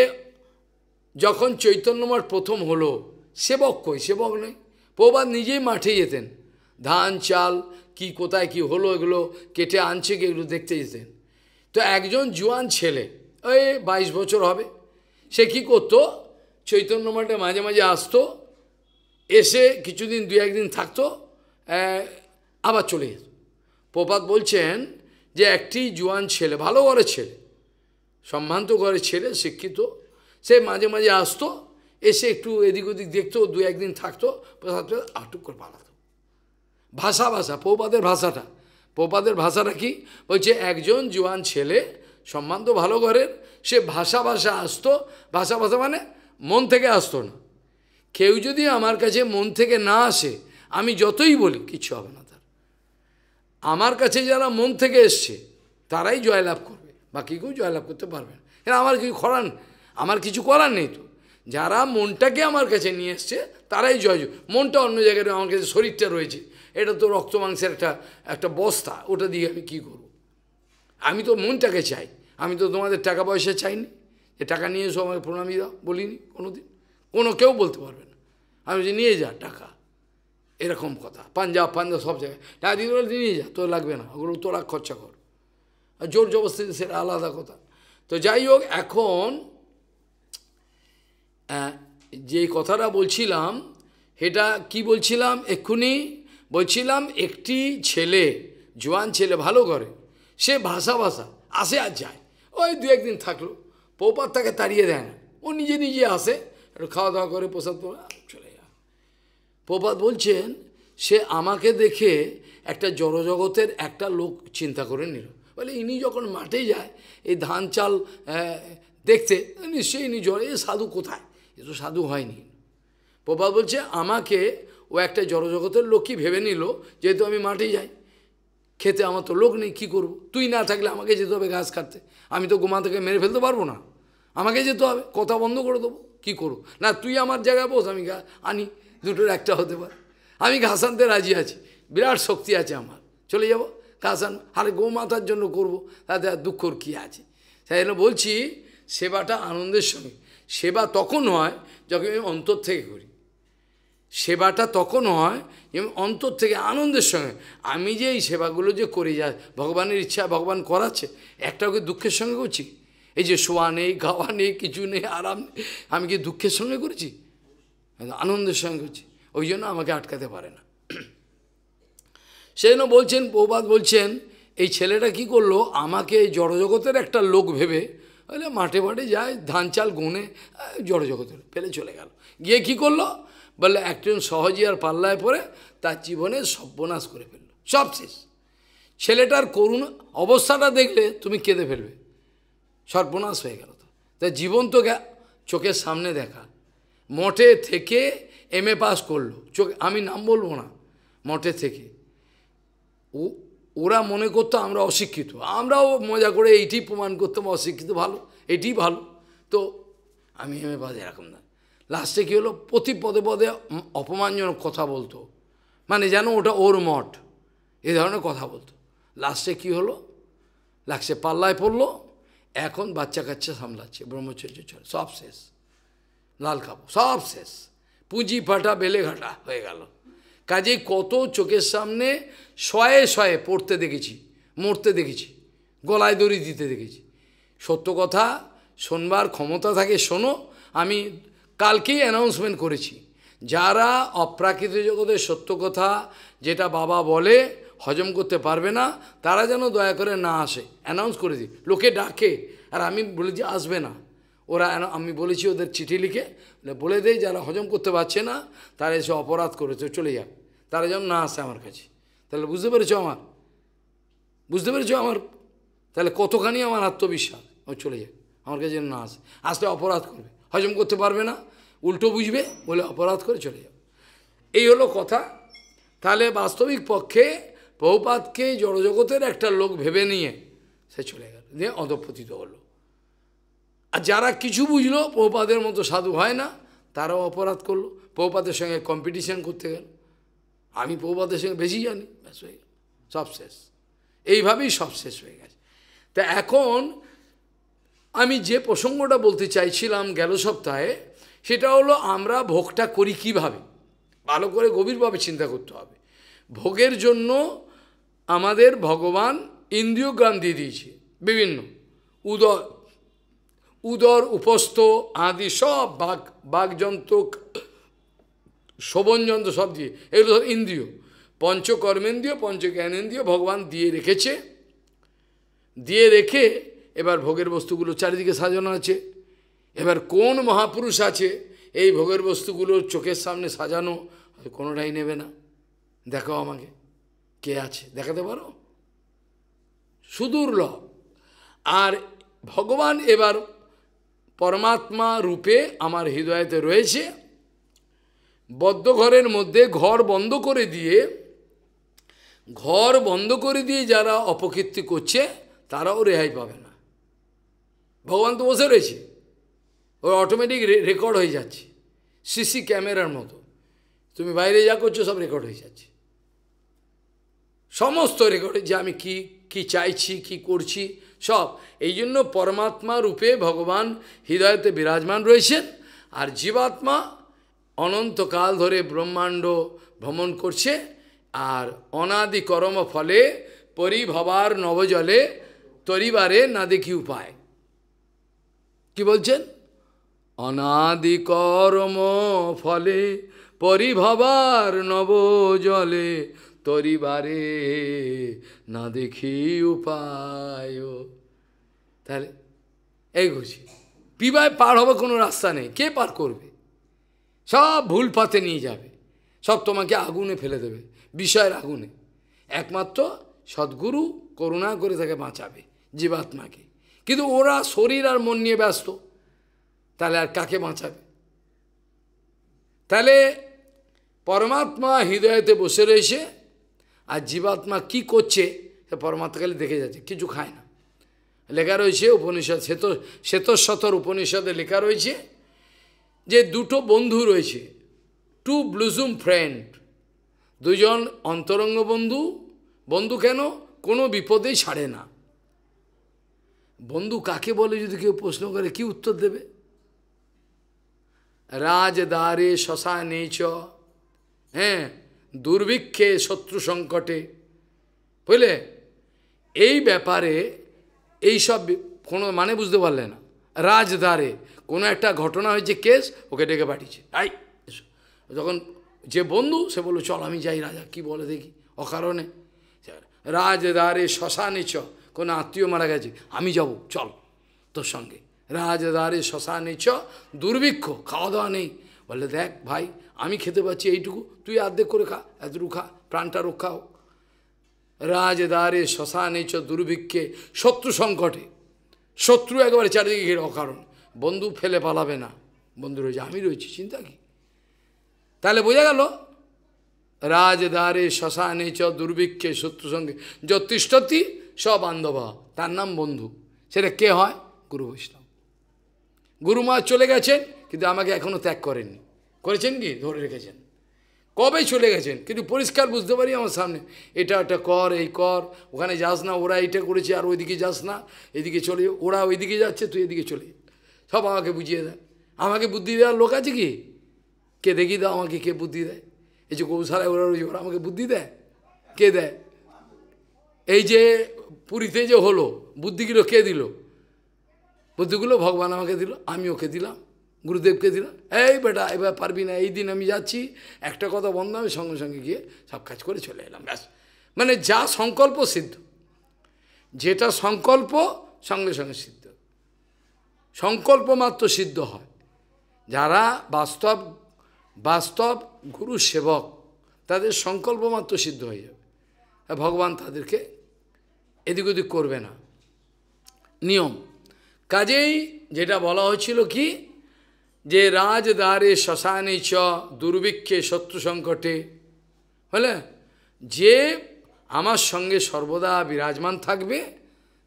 যখন চৈতন্যমার প্রথম হলো সেবক কই সেবক নেই প্রবাদ নিজেই মাঠে যেতেন ধান চাল কি কোথায় কি হলো এগুলো কেটে আনছে কি এগুলো দেখতে যেতেন তো একজন জুয়ান ছেলে ওই বাইশ বছর হবে সে কি করতো চৈতন্য মাঠে মাঝে মাঝে আসতো এসে কিছুদিন দু একদিন থাকতো আবার চলে যেত প্রপাত বলছেন যে একটি জুয়ান ছেলে ভালো ঘরের ছেলে সম্ভ্রান্ত ঘরের ছেলে শিক্ষিত সে মাঝে মাঝে আসতো এসে একটু এদিক ওদিক দেখতো দু একদিন থাকতো প্রসাদ প্রসাদ আটুক করে পালাতো ভাষা ভাষা পৌপাদের ভাষাটা পৌপাদের ভাষাটা কি বলছে একজন জোয়ান ছেলে সম্মান তো ভালো ঘরের সে ভাষা ভাষা আসতো ভাষা ভাষা মানে মন থেকে আসতো না কেউ যদি আমার কাছে মন থেকে না আসে আমি যতই বলি কিছু হবে না তার আমার কাছে যারা মন থেকে এসছে তারাই জয়লাভ করবে বাকি কেউ জয়লাভ করতে পারবে না আমার কিছু খরান আমার কিছু করার নেই তো যারা মনটাকে আমার কাছে নিয়ে এসছে তারাই জয় মনটা অন্য জায়গায় আমার কাছে শরীরটা রয়েছে এটা তো রক্ত মাংসের একটা একটা বস্তা ওটা দিয়ে আমি কী করব। আমি তো মনটাকে চাই আমি তো তোমাদের টাকা পয়সা চাইনি যে টাকা নিয়ে এসো আমার প্রণামী দাও বলিনি কোনো দিন কোনো কেউ বলতে পারবে না আমি যে নিয়ে যা টাকা এরকম কথা পাঞ্জাব পাঞ্জাব সব জায়গায় টাকা দিতে বলে নিয়ে যা তোর লাগবে না ওগুলো তোরা খরচা কর আর জোর জবরদস্তি সেটা আলাদা কথা তো যাই হোক এখন যে কথাটা বলছিলাম এটা কি বলছিলাম এক্ষুনি বলছিলাম একটি ছেলে জোয়ান ছেলে ভালো করে সে ভাষা ভাষা আসে আর যায় ওই দু একদিন থাকলো পৌপার তাকে তাড়িয়ে দেয় না ও নিজে নিজে আসে খাওয়া দাওয়া করে প্রসাদ চলে যায় পৌপাত বলছেন সে আমাকে দেখে একটা জড়জগতের একটা লোক চিন্তা করে নিল বলে ইনি যখন মাঠে যায় এই ধান চাল দেখতে নিশ্চয়ই ইনি জড়ে সাধু কোথায় এ তো সাধু হয়নি প্রবাদ বলছে আমাকে ও একটা জড়জগতের লোকই ভেবে নিল যেহেতু আমি মাঠে যাই খেতে আমার তো লোক নেই কী করব তুই না থাকলে আমাকে যেতে হবে ঘাস কাটতে আমি তো গোমা থেকে মেরে ফেলতে পারবো না আমাকে যেতে হবে কথা বন্ধ করে দেবো কী করব না তুই আমার জায়গায় বস আমি আনি দুটোর একটা হতে পারে আমি ঘাস আনতে রাজি আছি বিরাট শক্তি আছে আমার চলে যাব ঘাস আন আরে মাথার জন্য করব তাতে আর দুঃখর কী আছে তাই জন্য বলছি সেবাটা আনন্দের সঙ্গে সেবা তখন হয় যখন আমি অন্তর থেকে করি সেবাটা তখন হয় যে অন্তর থেকে আনন্দের সঙ্গে আমি যে এই সেবাগুলো যে করে যা ভগবানের ইচ্ছা ভগবান করাচ্ছে একটা ওকে দুঃখের সঙ্গে করছি এই যে শোয়া নেই গাওয়া নেই কিছু নেই আরাম নেই আমি কি দুঃখের সঙ্গে করছি আনন্দের সঙ্গে করছি ওই জন্য আমাকে আটকাতে পারে না সেই জন্য বলছেন বৌবাদ বলছেন এই ছেলেটা কি করলো আমাকে জড়জগতের একটা লোক ভেবে তাহলে মাঠে মাঠে যায় ধান চাল গুনে জড়জগতের ফেলে চলে গেল গিয়ে কি করলো বললে একজন সহজে আর পাল্লায় পরে তার জীবনে সর্বনাশ করে ফেললো সব শেষ ছেলেটার করুণ অবস্থাটা দেখলে তুমি কেঁদে ফেলবে সর্বনাশ হয়ে গেল তো তাই জীবন তো চোখের সামনে দেখা মঠে থেকে এম এ পাস করলো চোখ আমি নাম বলবো না মঠে থেকে ও ওরা মনে করতো আমরা অশিক্ষিত আমরাও মজা করে এইটি প্রমাণ করতাম অশিক্ষিত ভালো এটি ভালো তো আমি এমএ পাদে এরকম না লাস্টে কী হলো প্রতি পদে পদে অপমানজনক কথা বলতো মানে যেন ওটা ওর মঠ এ ধরনের কথা বলতো লাস্টে কি হলো লাস্টে পাল্লায় পড়লো এখন বাচ্চা কাচ্চা সামলাচ্ছে ব্রহ্মচর্য চলে সব শেষ লাল কাপড় সব শেষ পুঁজি ফাটা বেলে ঘাটা হয়ে গেল কাজে কত চোখের সামনে শয়ে শয়ে পড়তে দেখেছি মরতে দেখেছি গলায় দড়ি দিতে দেখেছি সত্য কথা শোনবার ক্ষমতা থাকে শোনো আমি কালকেই অ্যানাউন্সমেন্ট করেছি যারা অপ্রাকৃত জগতের সত্য কথা যেটা বাবা বলে হজম করতে পারবে না তারা যেন দয়া করে না আসে অ্যানাউন্স করে দিই লোকে ডাকে আর আমি বলে যে আসবে না ওরা আমি বলেছি ওদের চিঠি লিখে বলে দেয় যারা হজম করতে পারছে না তারা এসে অপরাধ করেছে চলে যাক তারা যেন না আসে আমার কাছে তাহলে বুঝতে পেরেছ আমার বুঝতে পেরেছ আমার তাহলে কতখানি আমার আত্মবিশ্বাস ও চলে যাক আমার কাছে যেন না আসে আসলে অপরাধ করবে হজম করতে পারবে না উল্টো বুঝবে বলে অপরাধ করে চলে যাবে এই হলো কথা তাহলে বাস্তবিক পক্ষে বহুপাতকে জড়জগতের একটা লোক ভেবে নিয়ে সে চলে গেল দিয়ে অধপতিত হলো আর যারা কিছু বুঝলো প্রপাদের মতো সাধু হয় না তারাও অপরাধ করলো প্রপাদের সঙ্গে কম্পিটিশন করতে গেল আমি প্রপাদের সঙ্গে বেশি জানি ব্যাস হয়ে গেল সব শেষ এইভাবেই সব শেষ হয়ে গেছে তা এখন আমি যে প্রসঙ্গটা বলতে চাইছিলাম গেল সপ্তাহে সেটা হলো আমরা ভোগটা করি কিভাবে ভালো করে গভীরভাবে চিন্তা করতে হবে ভোগের জন্য আমাদের ভগবান ইন্দ্রিয় জ্ঞান দিয়ে দিয়েছে বিভিন্ন উদয় উদর উপস্থ আদি সব বাঘ বাঘযন্ত্র শোভনযন্ত্র সব দিয়ে এগুলো ধর ইন্দ্রিয় পঞ্চকর্মেন্দ্রীয় পঞ্চজ্ঞানেন্দ্রিয় ভগবান দিয়ে রেখেছে দিয়ে রেখে এবার ভোগের বস্তুগুলো চারিদিকে সাজানো আছে এবার কোন মহাপুরুষ আছে এই ভোগের বস্তুগুলোর চোখের সামনে সাজানো কোনোটাই নেবে না দেখাও আমাকে কে আছে দেখাতে পারো সুদূর্লভ আর ভগবান এবার পরমাত্মা রূপে আমার হৃদয়তে রয়েছে বদ্ধ ঘরের মধ্যে ঘর বন্ধ করে দিয়ে ঘর বন্ধ করে দিয়ে যারা অপকীর্তি করছে তারাও রেহাই পাবে না ভগবান তো বসে রয়েছে ওর অটোমেটিক রেকর্ড হয়ে যাচ্ছে সিসি ক্যামেরার মতো তুমি বাইরে যা করছো সব রেকর্ড হয়ে যাচ্ছে সমস্ত রেকর্ড যে আমি কি কি চাইছি কি করছি সব এই জন্য পরমাত্মা রূপে ভগবান হৃদয়তে বিরাজমান রয়েছেন আর জীবাত্মা অনন্তকাল ধরে ব্রহ্মাণ্ড ভ্রমণ করছে আর অনাদি কর্ম ফলে পরিভবার নবজলে তরিবারে না দেখি উপায় কি বলছেন অনাদি কর্ম ফলে পরিভবার নবজলে তরিবারে না দেখি উপায় তাহলে এই ঘুষি পিবায় পার হবে কোনো রাস্তা নেই কে পার করবে সব ভুল পাতে নিয়ে যাবে সব তোমাকে আগুনে ফেলে দেবে বিষয়ের আগুনে একমাত্র সদ্গুরু করুণা করে তাকে বাঁচাবে জীবাত্মাকে কিন্তু ওরা শরীর আর মন নিয়ে ব্যস্ত তাহলে আর কাকে বাঁচাবে তাহলে পরমাত্মা হৃদয়তে বসে রয়েছে আর জীবাত্মা কি করছে সে পরমাত্মাকালে দেখে যাচ্ছে কিছু খায় না লেখা রয়েছে উপনিষদ শ্বেত শ্বেতশতর উপনিষদে লেখা রয়েছে যে দুটো বন্ধু রয়েছে টু ব্লুজুম ফ্রেন্ড দুজন অন্তরঙ্গ বন্ধু বন্ধু কেন কোনো বিপদেই ছাড়ে না বন্ধু কাকে বলে যদি কেউ প্রশ্ন করে কি উত্তর দেবে রাজ দ্বারে শশা নেচ হ্যাঁ দুর্ভিক্ষে শত্রু সংকটে বুঝলে এই ব্যাপারে এই সব কোনো মানে বুঝতে পারলে না রাজদ্বারে কোনো একটা ঘটনা হয়েছে কেস ওকে ডেকে পাঠিয়েছে তাই যখন যে বন্ধু সে বললো চল আমি যাই রাজা কি বলে দেখি অকারণে রাজদ্বারে শ্মশানে চ কোনো আত্মীয় মারা গেছে আমি যাব চল তোর সঙ্গে রাজদ্বারে শ্মশানে চ দুর্ভিক্ষ খাওয়া দাওয়া নেই বলে দেখ ভাই আমি খেতে পাচ্ছি এইটুকু তুই আর্ধেক করে খা এতটুকু খা প্রাণটা রক্ষা হোক রাজদ্বারে শ্মশানে চ দুর্ভিক্ষে শত্রু সংকটে শত্রু একেবারে চারিদিকে ঘিরে অকারণ বন্ধু ফেলে পালাবে না বন্ধু রয়েছে আমি রয়েছি চিন্তা কি তাহলে বোঝা গেল রাজ রাজদ্বারে শ্মশানে চ দুর্ভিক্ষে শত্রু সঙ্গে যতিষ্ঠতি সব বান্ধবা তার নাম বন্ধু সেটা কে হয় গুরু বৈষ্ণব গুরুমা চলে গেছেন কিন্তু আমাকে এখনও ত্যাগ করেননি করেছেন কি ধরে রেখেছেন কবে চলে গেছেন কিন্তু পরিষ্কার বুঝতে পারি আমার সামনে এটা একটা কর এই কর ওখানে যাস না ওরা এটা করেছে আর ওইদিকে যাস না এদিকে চলে ওরা ওইদিকে যাচ্ছে তুই এদিকে চলে সব আমাকে বুঝিয়ে দেয় আমাকে বুদ্ধি দেওয়ার লোক আছে কি কে দেখি দাও আমাকে কে বুদ্ধি দেয় এই যে গৌশালায় ওরা রয়েছে ওরা আমাকে বুদ্ধি দেয় কে দেয় এই যে পুরীতে যে হলো বুদ্ধিগুলো কে দিল বুদ্ধিগুলো ভগবান আমাকে দিল আমি ওকে দিলাম গুরুদেবকে দিল এই বেটা এবার পারবি না এই দিন আমি যাচ্ছি একটা কথা বন্ধ আমি সঙ্গে সঙ্গে গিয়ে সব কাজ করে চলে এলাম ব্যাস মানে যা সংকল্প সিদ্ধ যেটা সংকল্প সঙ্গে সঙ্গে সিদ্ধ সংকল্প মাত্র সিদ্ধ হয় যারা বাস্তব বাস্তব গুরু সেবক তাদের সংকল্প মাত্র সিদ্ধ হয়ে যাবে ভগবান তাদেরকে এদিক ওদিক করবে না নিয়ম কাজেই যেটা বলা হয়েছিল কি যে রাজ দ্বারে শ্মশানে চ দুর্ভিক্ষে শত্রু সংকটে হলে যে আমার সঙ্গে সর্বদা বিরাজমান থাকবে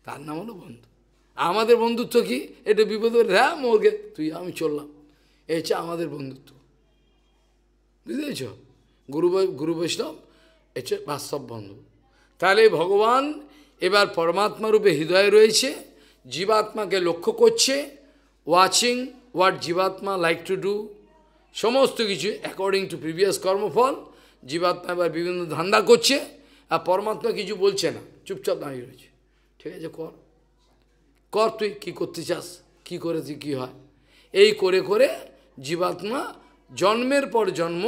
তার নাম হলো বন্ধু আমাদের বন্ধুত্ব কি এটা বিপদ হ্যাঁ মোরগে তুই আমি চললাম এ হচ্ছে আমাদের বন্ধুত্ব বুঝেছ গুরু গুরু বৈষ্ণব হচ্ছে বাস্তব বন্ধু তাহলে ভগবান এবার পরমাত্মা রূপে হৃদয়ে রয়েছে জীবাত্মাকে লক্ষ্য করছে ওয়াচিং what জীবাত্মা লাইক টু ডু সমস্ত কিছু অ্যাকর্ডিং টু প্রিভিয়াস কর্মফল জীবাত্মা এবার বিভিন্ন ধান্দা করছে আর পরমাত্মা কিছু বলছে না চুপচাপ দাঁড়িয়ে রয়েছে ঠিক আছে কর কর তুই কী করতে চাস কী করে তুই কী হয় এই করে করে জীবাত্মা জন্মের পর জন্ম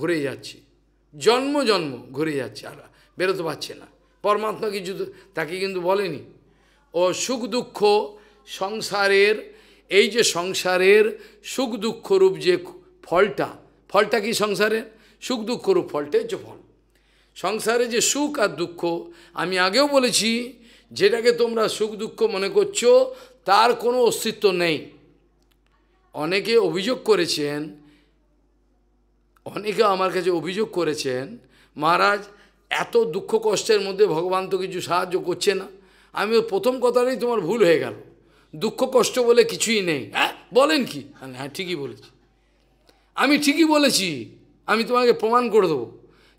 ঘুরে যাচ্ছে জন্ম জন্ম ঘুরে যাচ্ছে আর বেরোতে পারছে না পরমাত্মা কিছু তাকে কিন্তু বলেনি ও সুখ দুঃখ সংসারের এই যে সংসারের সুখ দুঃখরূপ যে ফলটা ফলটা কি সংসারের সুখ দুঃখরূপ ফলটা যে ফল সংসারে যে সুখ আর দুঃখ আমি আগেও বলেছি যেটাকে তোমরা সুখ দুঃখ মনে করছো তার কোনো অস্তিত্ব নেই অনেকে অভিযোগ করেছেন অনেকে আমার কাছে অভিযোগ করেছেন মহারাজ এত দুঃখ কষ্টের মধ্যে ভগবান তো কিছু সাহায্য করছে না আমি প্রথম কথাটাই তোমার ভুল হয়ে গেল দুঃখ কষ্ট বলে কিছুই নেই হ্যাঁ বলেন কি হ্যাঁ ঠিকই বলেছি আমি ঠিকই বলেছি আমি তোমাকে প্রমাণ করে দেবো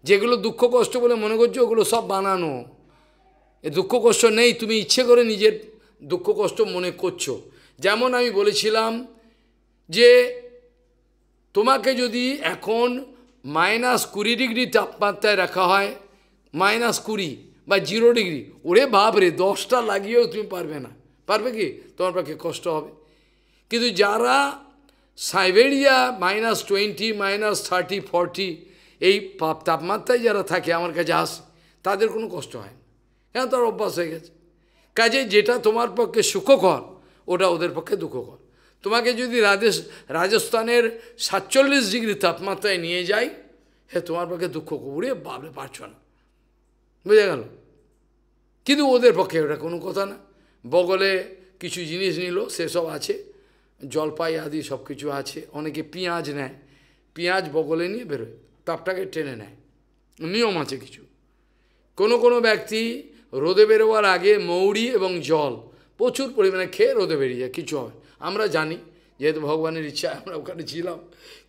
যেগুলো দুঃখ কষ্ট বলে মনে করছো ওগুলো সব বানানো এ দুঃখ কষ্ট নেই তুমি ইচ্ছে করে নিজের দুঃখ কষ্ট মনে করছো যেমন আমি বলেছিলাম যে তোমাকে যদি এখন মাইনাস কুড়ি ডিগ্রি তাপমাত্রায় রাখা হয় মাইনাস কুড়ি বা জিরো ডিগ্রি ওরে বাপ রে দশটা লাগিয়েও তুমি পারবে না পারবে কি তোমার পক্ষে কষ্ট হবে কিন্তু যারা Siberia minus twenty minus thirty forty এই তাপমাত্রায় যারা থাকে আমার কাছে আসে তাদের কোনো কষ্ট হয় না কেন তার অভ্যাস হয়ে গেছে কাজে যেটা তোমার পক্ষে সুখকর ওটা ওদের পক্ষে দুঃখকর তোমাকে যদি রাজেশ রাজস্থানের সাতচল্লিশ ডিগ্রি তাপমাত্রায় নিয়ে যাই হ্যাঁ তোমার পক্ষে দুঃখ কবরে বাবলে পারছ না বুঝে গেল কিন্তু ওদের পক্ষে ওটা কোনো কথা না বগলে কিছু জিনিস নিল সেসব আছে জলপাই আদি সব কিছু আছে অনেকে পেঁয়াজ নেয় পেঁয়াজ বগলে নিয়ে বেরোয় তাপটাকে টেনে নেয় নিয়ম আছে কিছু কোনো কোনো ব্যক্তি রোদে বেরোবার আগে মৌরি এবং জল প্রচুর পরিমাণে খেয়ে রোদে বেরিয়ে যায় কিছু হবে আমরা জানি যেহেতু ভগবানের ইচ্ছা আমরা ওখানে ছিলাম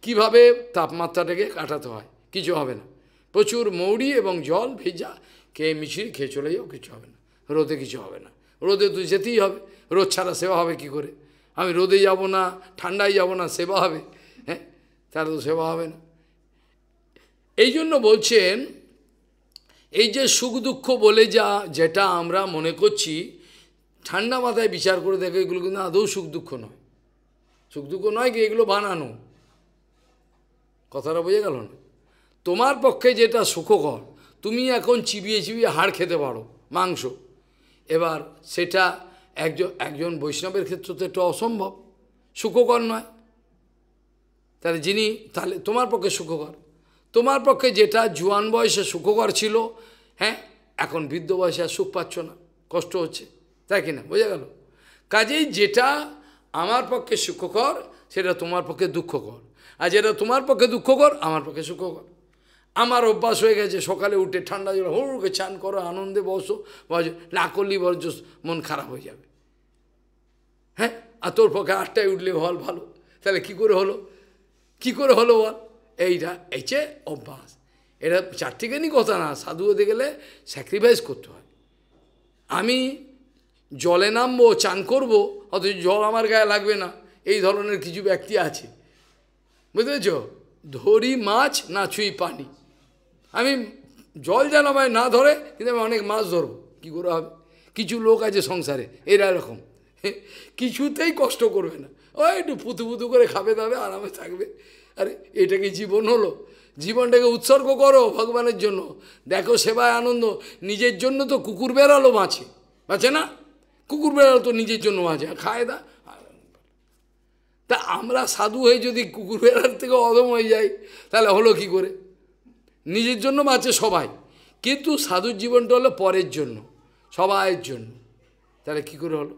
কিভাবে তাপমাত্রাটাকে কাটাতে হয় কিছু হবে না প্রচুর মৌরি এবং জল ভেজা খেয়ে মিছিয়ে খেয়ে চলে যাও কিছু হবে না রোদে কিছু হবে না রোদে তো যেতেই হবে রোদ ছাড়া সেবা হবে কি করে আমি রোদে যাব না ঠান্ডায় যাব না সেবা হবে হ্যাঁ তাহলে তো সেবা হবে না এই জন্য বলছেন এই যে সুখ দুঃখ বলে যা যেটা আমরা মনে করছি ঠান্ডা মাথায় বিচার করে দেখো এগুলো কিন্তু আদৌ সুখ দুঃখ নয় সুখ দুঃখ নয় কি এগুলো বানানো কথাটা বোঝা গেল না তোমার পক্ষে যেটা সুখকর তুমি এখন চিবিয়ে চিবিয়ে হাড় খেতে পারো মাংস এবার সেটা একজন একজন বৈষ্ণবের ক্ষেত্রে তো একটু অসম্ভব সুখকর নয় তাহলে যিনি তাহলে তোমার পক্ষে সুখকর তোমার পক্ষে যেটা জুয়ান বয়সে সুখকর ছিল হ্যাঁ এখন বৃদ্ধ বয়সে আর সুখ পাচ্ছ না কষ্ট হচ্ছে তাই কিনা বোঝা গেল কাজেই যেটা আমার পক্ষে সুখকর সেটা তোমার পক্ষে দুঃখকর আর যেটা তোমার পক্ষে দুঃখকর আমার পক্ষে সুখকর আমার অভ্যাস হয়ে গেছে সকালে উঠে ঠান্ডা জল হুড়ুকে চান করো আনন্দে বসো বস না করলি বরঞ্চ মন খারাপ হয়ে যাবে হ্যাঁ আর তোর পক্ষে আটটায় উঠলে হল ভালো তাহলে কি করে হলো কি করে হলো বল এইটা এই যে অভ্যাস এটা চারটিখানি কথা না সাধু হতে গেলে স্যাক্রিফাইস করতে হয় আমি জলে নামবো চান করব অথচ জল আমার গায়ে লাগবে না এই ধরনের কিছু ব্যক্তি আছে বুঝতে পেরেছ ধরি মাছ না ছুঁই পানি আমি জল যেন আমায় না ধরে কিন্তু আমি অনেক মাছ ধরবো কী করে হবে কিছু লোক আছে সংসারে এরা এরকম কিছুতেই কষ্ট করবে না ও একটু পুতু পুতু করে খাবে দাবে আরামে থাকবে আরে এটা কি জীবন হলো জীবনটাকে উৎসর্গ করো ভগবানের জন্য দেখো সেবায় আনন্দ নিজের জন্য তো কুকুর বেড়ালো মাছে বাঁচে না কুকুর বেড়ালো তো নিজের জন্য মাছে খায় না তা আমরা সাধু হয়ে যদি কুকুর বেড়ার থেকে অদম হয়ে যাই তাহলে হলো কি করে নিজের জন্য বাঁচে সবাই কিন্তু সাধুর জীবনটা হলো পরের জন্য সবাইয়ের জন্য তাহলে কি করে হলো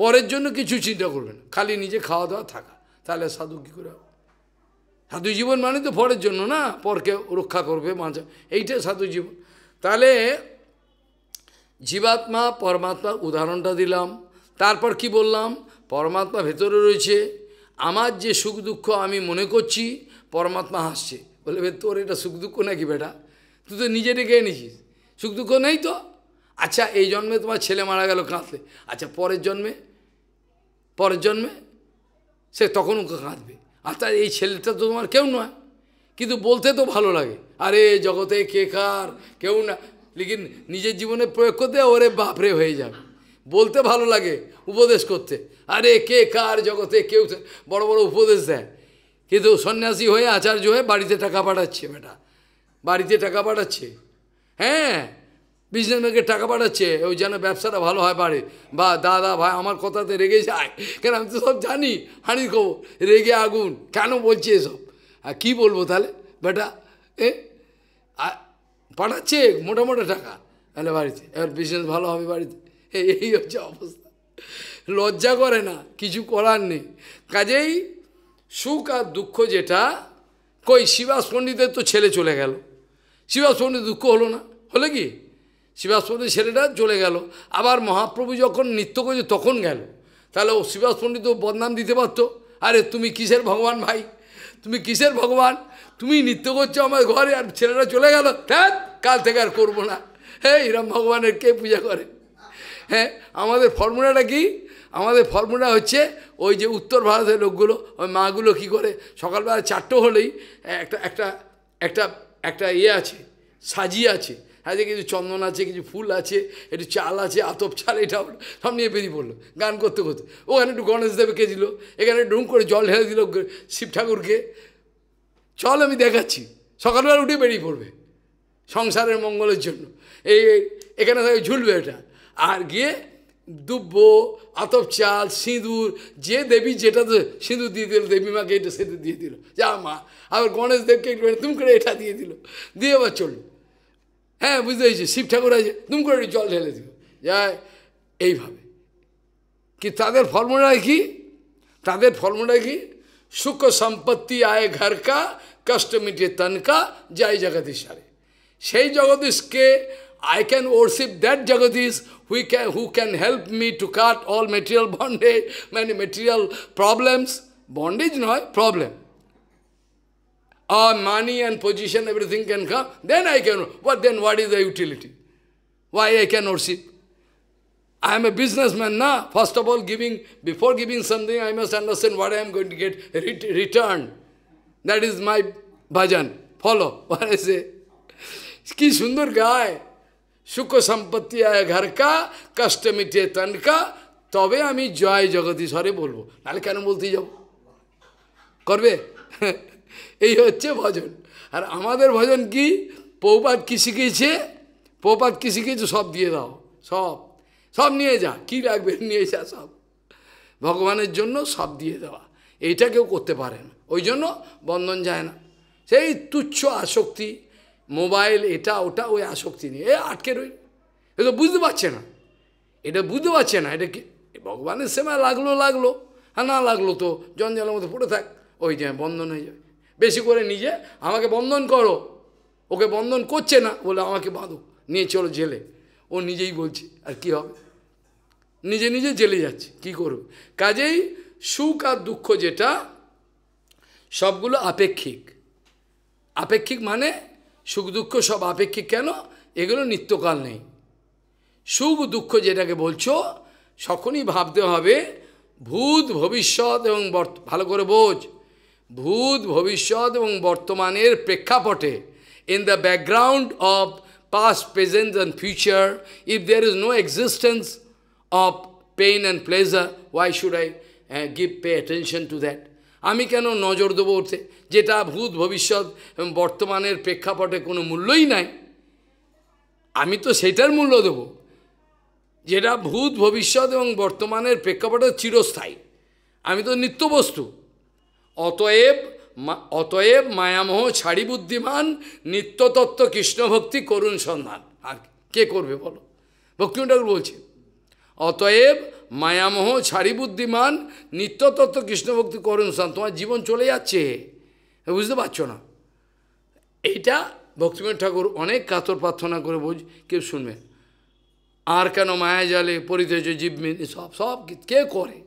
পরের জন্য কিছু চিন্তা করবে না খালি নিজে খাওয়া দাওয়া থাকা তাহলে সাধু কী করে হবে সাধু জীবন মানে তো পরের জন্য না পরকে রক্ষা করবে বাঁচা এইটাই সাধু জীবন তাহলে জীবাত্মা পরমাত্মা উদাহরণটা দিলাম তারপর কি বললাম পরমাত্মা ভেতরে রয়েছে আমার যে সুখ দুঃখ আমি মনে করছি পরমাত্মা হাসছে বলে তোর এটা সুখ দুঃখ নাকি বেটা তুই তো নিজে ডেকে এনেছিস সুখ দুঃখ নেই তো আচ্ছা এই জন্মে তোমার ছেলে মারা গেল কাঁদলে আচ্ছা পরের জন্মে পরের জন্মে সে ওকে কাঁদবে আর তার এই ছেলেটা তো তোমার কেউ নয় কিন্তু বলতে তো ভালো লাগে আরে জগতে কে কার কেউ না লেকিন নিজের জীবনে প্রয়োগ করতে ওরে বাপরে হয়ে যাবে বলতে ভালো লাগে উপদেশ করতে আরে কে কার জগতে কেউ বড় বড় উপদেশ দেয় কিন্তু সন্ন্যাসী হয়ে আচার্য হয়ে বাড়িতে টাকা পাঠাচ্ছে বেটা বাড়িতে টাকা পাঠাচ্ছে হ্যাঁ বিজনেসম্যানকে টাকা পাঠাচ্ছে ওই যেন ব্যবসাটা ভালো হয় পারে বা দাদা ভাই আমার কথাতে রেগে যায় কেন আমি তো সব জানি হাঁড়ি কব রেগে আগুন কেন বলছে এসব আর কী বলবো তাহলে বেটা এ পাঠাচ্ছে মোটামোটা টাকা তাহলে বাড়িতে এবার বিজনেস ভালো হবে বাড়িতে এই হচ্ছে অবস্থা লজ্জা করে না কিছু করার নেই কাজেই সুখ আর দুঃখ যেটা কই শিবাস পণ্ডিতের তো ছেলে চলে গেল শিবাস পণ্ডিত দুঃখ হলো না হলে কি শিবাস পণ্ডিত ছেলেটা চলে গেল আবার মহাপ্রভু যখন নৃত্য করছে তখন গেল তাহলে ও শিবাস পণ্ডিত বদনাম দিতে পারতো আরে তুমি কিসের ভগবান ভাই তুমি কিসের ভগবান তুমি নৃত্য করছো আমার ঘরে আর ছেলেটা চলে গেল হ্যাঁ কাল থেকে আর করবো না হ্যাঁ এরম ভগবানের কে পূজা করে হ্যাঁ আমাদের ফর্মুলাটা কি আমাদের ফর্মুলা হচ্ছে ওই যে উত্তর ভারতের লোকগুলো ওই মাগুলো কি করে সকালবেলা চারটে হলেই একটা একটা একটা একটা ইয়ে আছে সাজি আছে হ্যাঁ যে কিছু চন্দন আছে কিছু ফুল আছে একটু চাল আছে আতপ চাল এটা সব নিয়ে বেরিয়ে পড়লো গান করতে করতে ওখানে একটু গণেশ দেবকে দিল এখানে ডুম করে জল ঢেলে দিল শিব ঠাকুরকে চল আমি দেখাচ্ছি সকালবেলা উঠে বেরিয়ে পড়বে সংসারের মঙ্গলের জন্য এই এখানে ঝুলবে এটা আর গিয়ে দুব্য আতপ চাল সিঁদুর যে দেবী যেটা তো সিঁদুর দিয়ে দিল দেবী মাকে এটা সেটা দিয়ে দিল যা মা আবার গণেশ দেবকে একটু তুম করে এটা দিয়ে দিল দিয়ে আবার চলল হ্যাঁ বুঝতে পেরেছি শিব ঠাকুর আছে তুম করে জল ঢেলে দিল যা এইভাবে কি তাদের ফর্মুলা কি তাদের ফর্মুলা কি সুখ সম্পত্তি আয় ঘরকা কষ্ট মিটে তনকা যাই জয় জগদীশ সেই জগদীশকে I can worship that Jagadish who can, who can help me to cut all material bondage, many material problems. Bondage, no, problem. Or money and position, everything can come. Then I can, but then what is the utility? Why I can worship? I am a businessman, now. First of all, giving, before giving something, I must understand what I am going to get ret returned. That is my bhajan. Follow what I say. Ki sundar guy. সুখ সম্পত্তি আয় ঘর কা কষ্ট মিটে তন কা তবে আমি জয় জগদীশ্বরে বলবো নাহলে কেন বলতে যাব করবে এই হচ্ছে ভজন আর আমাদের ভজন কি পৌপাত কি শিখিয়েছে পৌপাত কি শিখিয়েছে সব দিয়ে দাও সব সব নিয়ে যা কি লাগবে নিয়ে যা সব ভগবানের জন্য সব দিয়ে দেওয়া এইটা কেউ করতে পারে না ওই জন্য বন্ধন যায় না সেই তুচ্ছ আসক্তি মোবাইল এটা ওটা ওই আসক্তি নিয়ে এ আটকে রই এ তো বুঝতে পারছে না এটা বুঝতে পারছে না এটা কি ভগবানের সেবা লাগলো লাগলো আর না লাগলো তো জঞ্জালের মতো পড়ে থাক ওই যে বন্ধন হয়ে যাবে বেশি করে নিজে আমাকে বন্ধন করো ওকে বন্ধন করছে না বলে আমাকে বাঁধো নিয়ে চলো জেলে ও নিজেই বলছে আর কি হবে নিজে নিজে জেলে যাচ্ছে কি করব কাজেই সুখ আর দুঃখ যেটা সবগুলো আপেক্ষিক আপেক্ষিক মানে সুখ দুঃখ সব আপেক্ষিক কেন এগুলো নিত্যকাল নেই সুখ দুঃখ যেটাকে বলছো সখনই ভাবতে হবে ভূত ভবিষ্যৎ এবং ভালো করে বোঝ ভূত ভবিষ্যৎ এবং বর্তমানের প্রেক্ষাপটে in the background of past present and future if there is no existence of pain and pleasure why should I give pay attention to that আমি কেন নজর দেবো ওতে যেটা ভূত ভবিষ্যৎ বর্তমানের প্রেক্ষাপটে কোনো মূল্যই নাই আমি তো সেটার মূল্য দেব যেটা ভূত ভবিষ্যৎ এবং বর্তমানের প্রেক্ষাপটে চিরস্থায়ী আমি তো নিত্যবস্তু অতএব অতএব মায়ামোহ ছাড়ি বুদ্ধিমান নিত্যতত্ত্ব কৃষ্ণভক্তি করুণ সন্ধান আর কে করবে বলো ভক্তিম ঠাকুর বলছে অতএব মায়ামোহ ছাড়ি বুদ্ধিমান নিত্যতত্ত্ব কৃষ্ণভক্তি করুন সান তোমার জীবন চলে যাচ্ছে বুঝতে পারছো না এইটা ভক্তিমেন ঠাকুর অনেক কাতর প্রার্থনা করে বুঝ কেউ শুনবেন আর কেন মায়া জালে পরিতেজ জীবমিন সব সব কে করে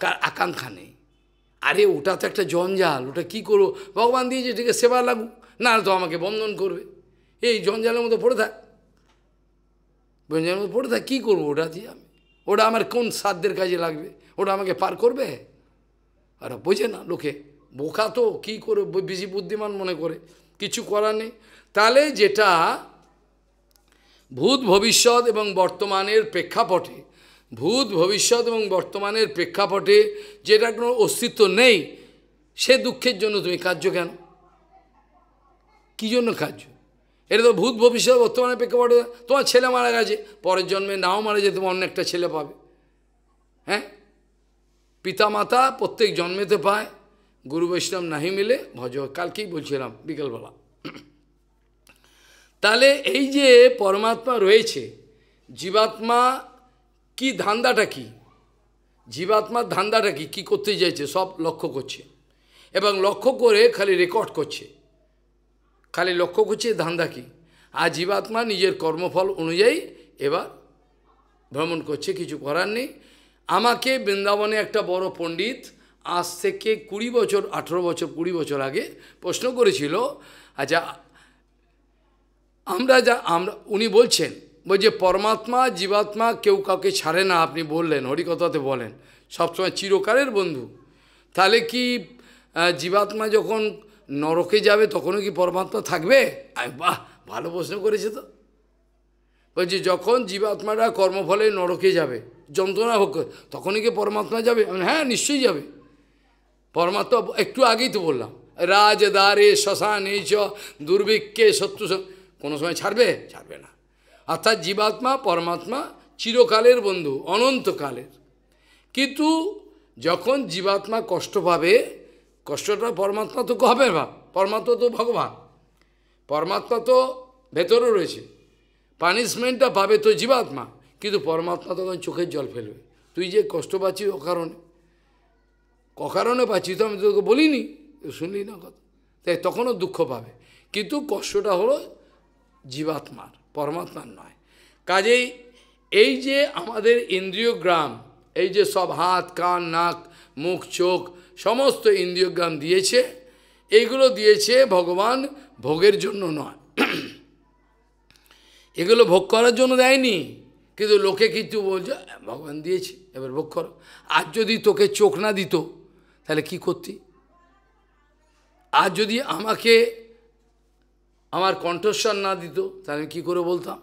কার আকাঙ্ক্ষা নেই আরে ওটা তো একটা জঞ্জাল ওটা কি করবো ভগবান দিয়েছে ঠিক সেবা লাগু না তো আমাকে বন্ধন করবে এই জঞ্জালের মতো পড়ে থাক জঞ্জালের মতো পড়ে থাক কী করবো ওটা দিয়ে আমি ওটা আমার কোন সাধ্যের কাজে লাগবে ওটা আমাকে পার করবে আর বোঝে না লোকে বোকা তো কী করে বেশি বুদ্ধিমান মনে করে কিছু করার নেই তাহলে যেটা ভূত ভবিষ্যৎ এবং বর্তমানের প্রেক্ষাপটে ভূত ভবিষ্যৎ এবং বর্তমানের প্রেক্ষাপটে যেটা কোনো অস্তিত্ব নেই সে দুঃখের জন্য তুমি কার্য কেন কী জন্য কার্য এটা তো ভূত ভবিষ্যৎ বর্তমানে প্রেক্ষাপটে তোমার ছেলে মারা গেছে পরের জন্মে নাও মারা যেতে অন্য একটা ছেলে পাবে হ্যাঁ পিতা মাতা প্রত্যেক জন্মেতে পায় গুরু বৈষ্ণব নাহি মিলে ভজ কালকেই বলছিলাম বিকেলবেলা তাহলে এই যে পরমাত্মা রয়েছে জীবাত্মা কি ধান্দাটা কি জীবাত্মার ধান্দাটা কি কী করতে চাইছে সব লক্ষ্য করছে এবং লক্ষ্য করে খালি রেকর্ড করছে খালি লক্ষ্য করছে ধান্দা কী আর জীবাত্মা নিজের কর্মফল অনুযায়ী এবার ভ্রমণ করছে কিছু করার নেই আমাকে বৃন্দাবনে একটা বড় পণ্ডিত আজ থেকে কুড়ি বছর আঠেরো বছর কুড়ি বছর আগে প্রশ্ন করেছিল আচ্ছা আমরা যা আমরা উনি বলছেন বল যে পরমাত্মা জীবাত্মা কেউ কাউকে ছাড়ে না আপনি বললেন হরিকথাতে বলেন সবসময় চিরকালের বন্ধু তাহলে কি জীবাত্মা যখন নরকে যাবে তখনও কি পরমাত্মা থাকবে আর বাহ ভালো প্রশ্ন করেছে তো বলছি যখন জীবাত্মারা কর্মফলে নরকে যাবে যন্ত্রণা হোক তখনই কি পরমাত্মা যাবে হ্যাঁ নিশ্চয়ই যাবে পরমাত্মা একটু আগেই তো বললাম রাজ দ্বারে শ্মশান এই চ দুর্ভিক্ষে শত্রু কোনো সময় ছাড়বে ছাড়বে না অর্থাৎ জীবাত্মা পরমাত্মা চিরকালের বন্ধু অনন্তকালের কিন্তু যখন জীবাত্মা কষ্ট পাবে কষ্টটা পরমাত্মা তো হবে না পরমাত্মা তো ভগবান পরমাত্মা তো ভেতরে রয়েছে পানিশমেন্টটা পাবে তো জীবাত্মা কিন্তু পরমাত্মা তখন চোখের জল ফেলবে তুই যে কষ্ট পাচ্ছিস অকারণে অকারণে পাচ্ছিস তো আমি তোকে বলিনি শুনলি না কথা তাই তখনও দুঃখ পাবে কিন্তু কষ্টটা হলো জীবাত্মার পরমাত্মার নয় কাজেই এই যে আমাদের ইন্দ্রিয় গ্রাম এই যে সব হাত কান নাক মুখ চোখ সমস্ত ইন্দ্রিয়জ্ঞান দিয়েছে এগুলো দিয়েছে ভগবান ভোগের জন্য নয় এগুলো ভোগ করার জন্য দেয়নি কিন্তু লোকে কিন্তু বলছে ভগবান দিয়েছে এবার ভোগ করো আর যদি তোকে চোখ না দিত তাহলে কি করতি আর যদি আমাকে আমার কণ্ঠস্বর না দিত তাহলে আমি কী করে বলতাম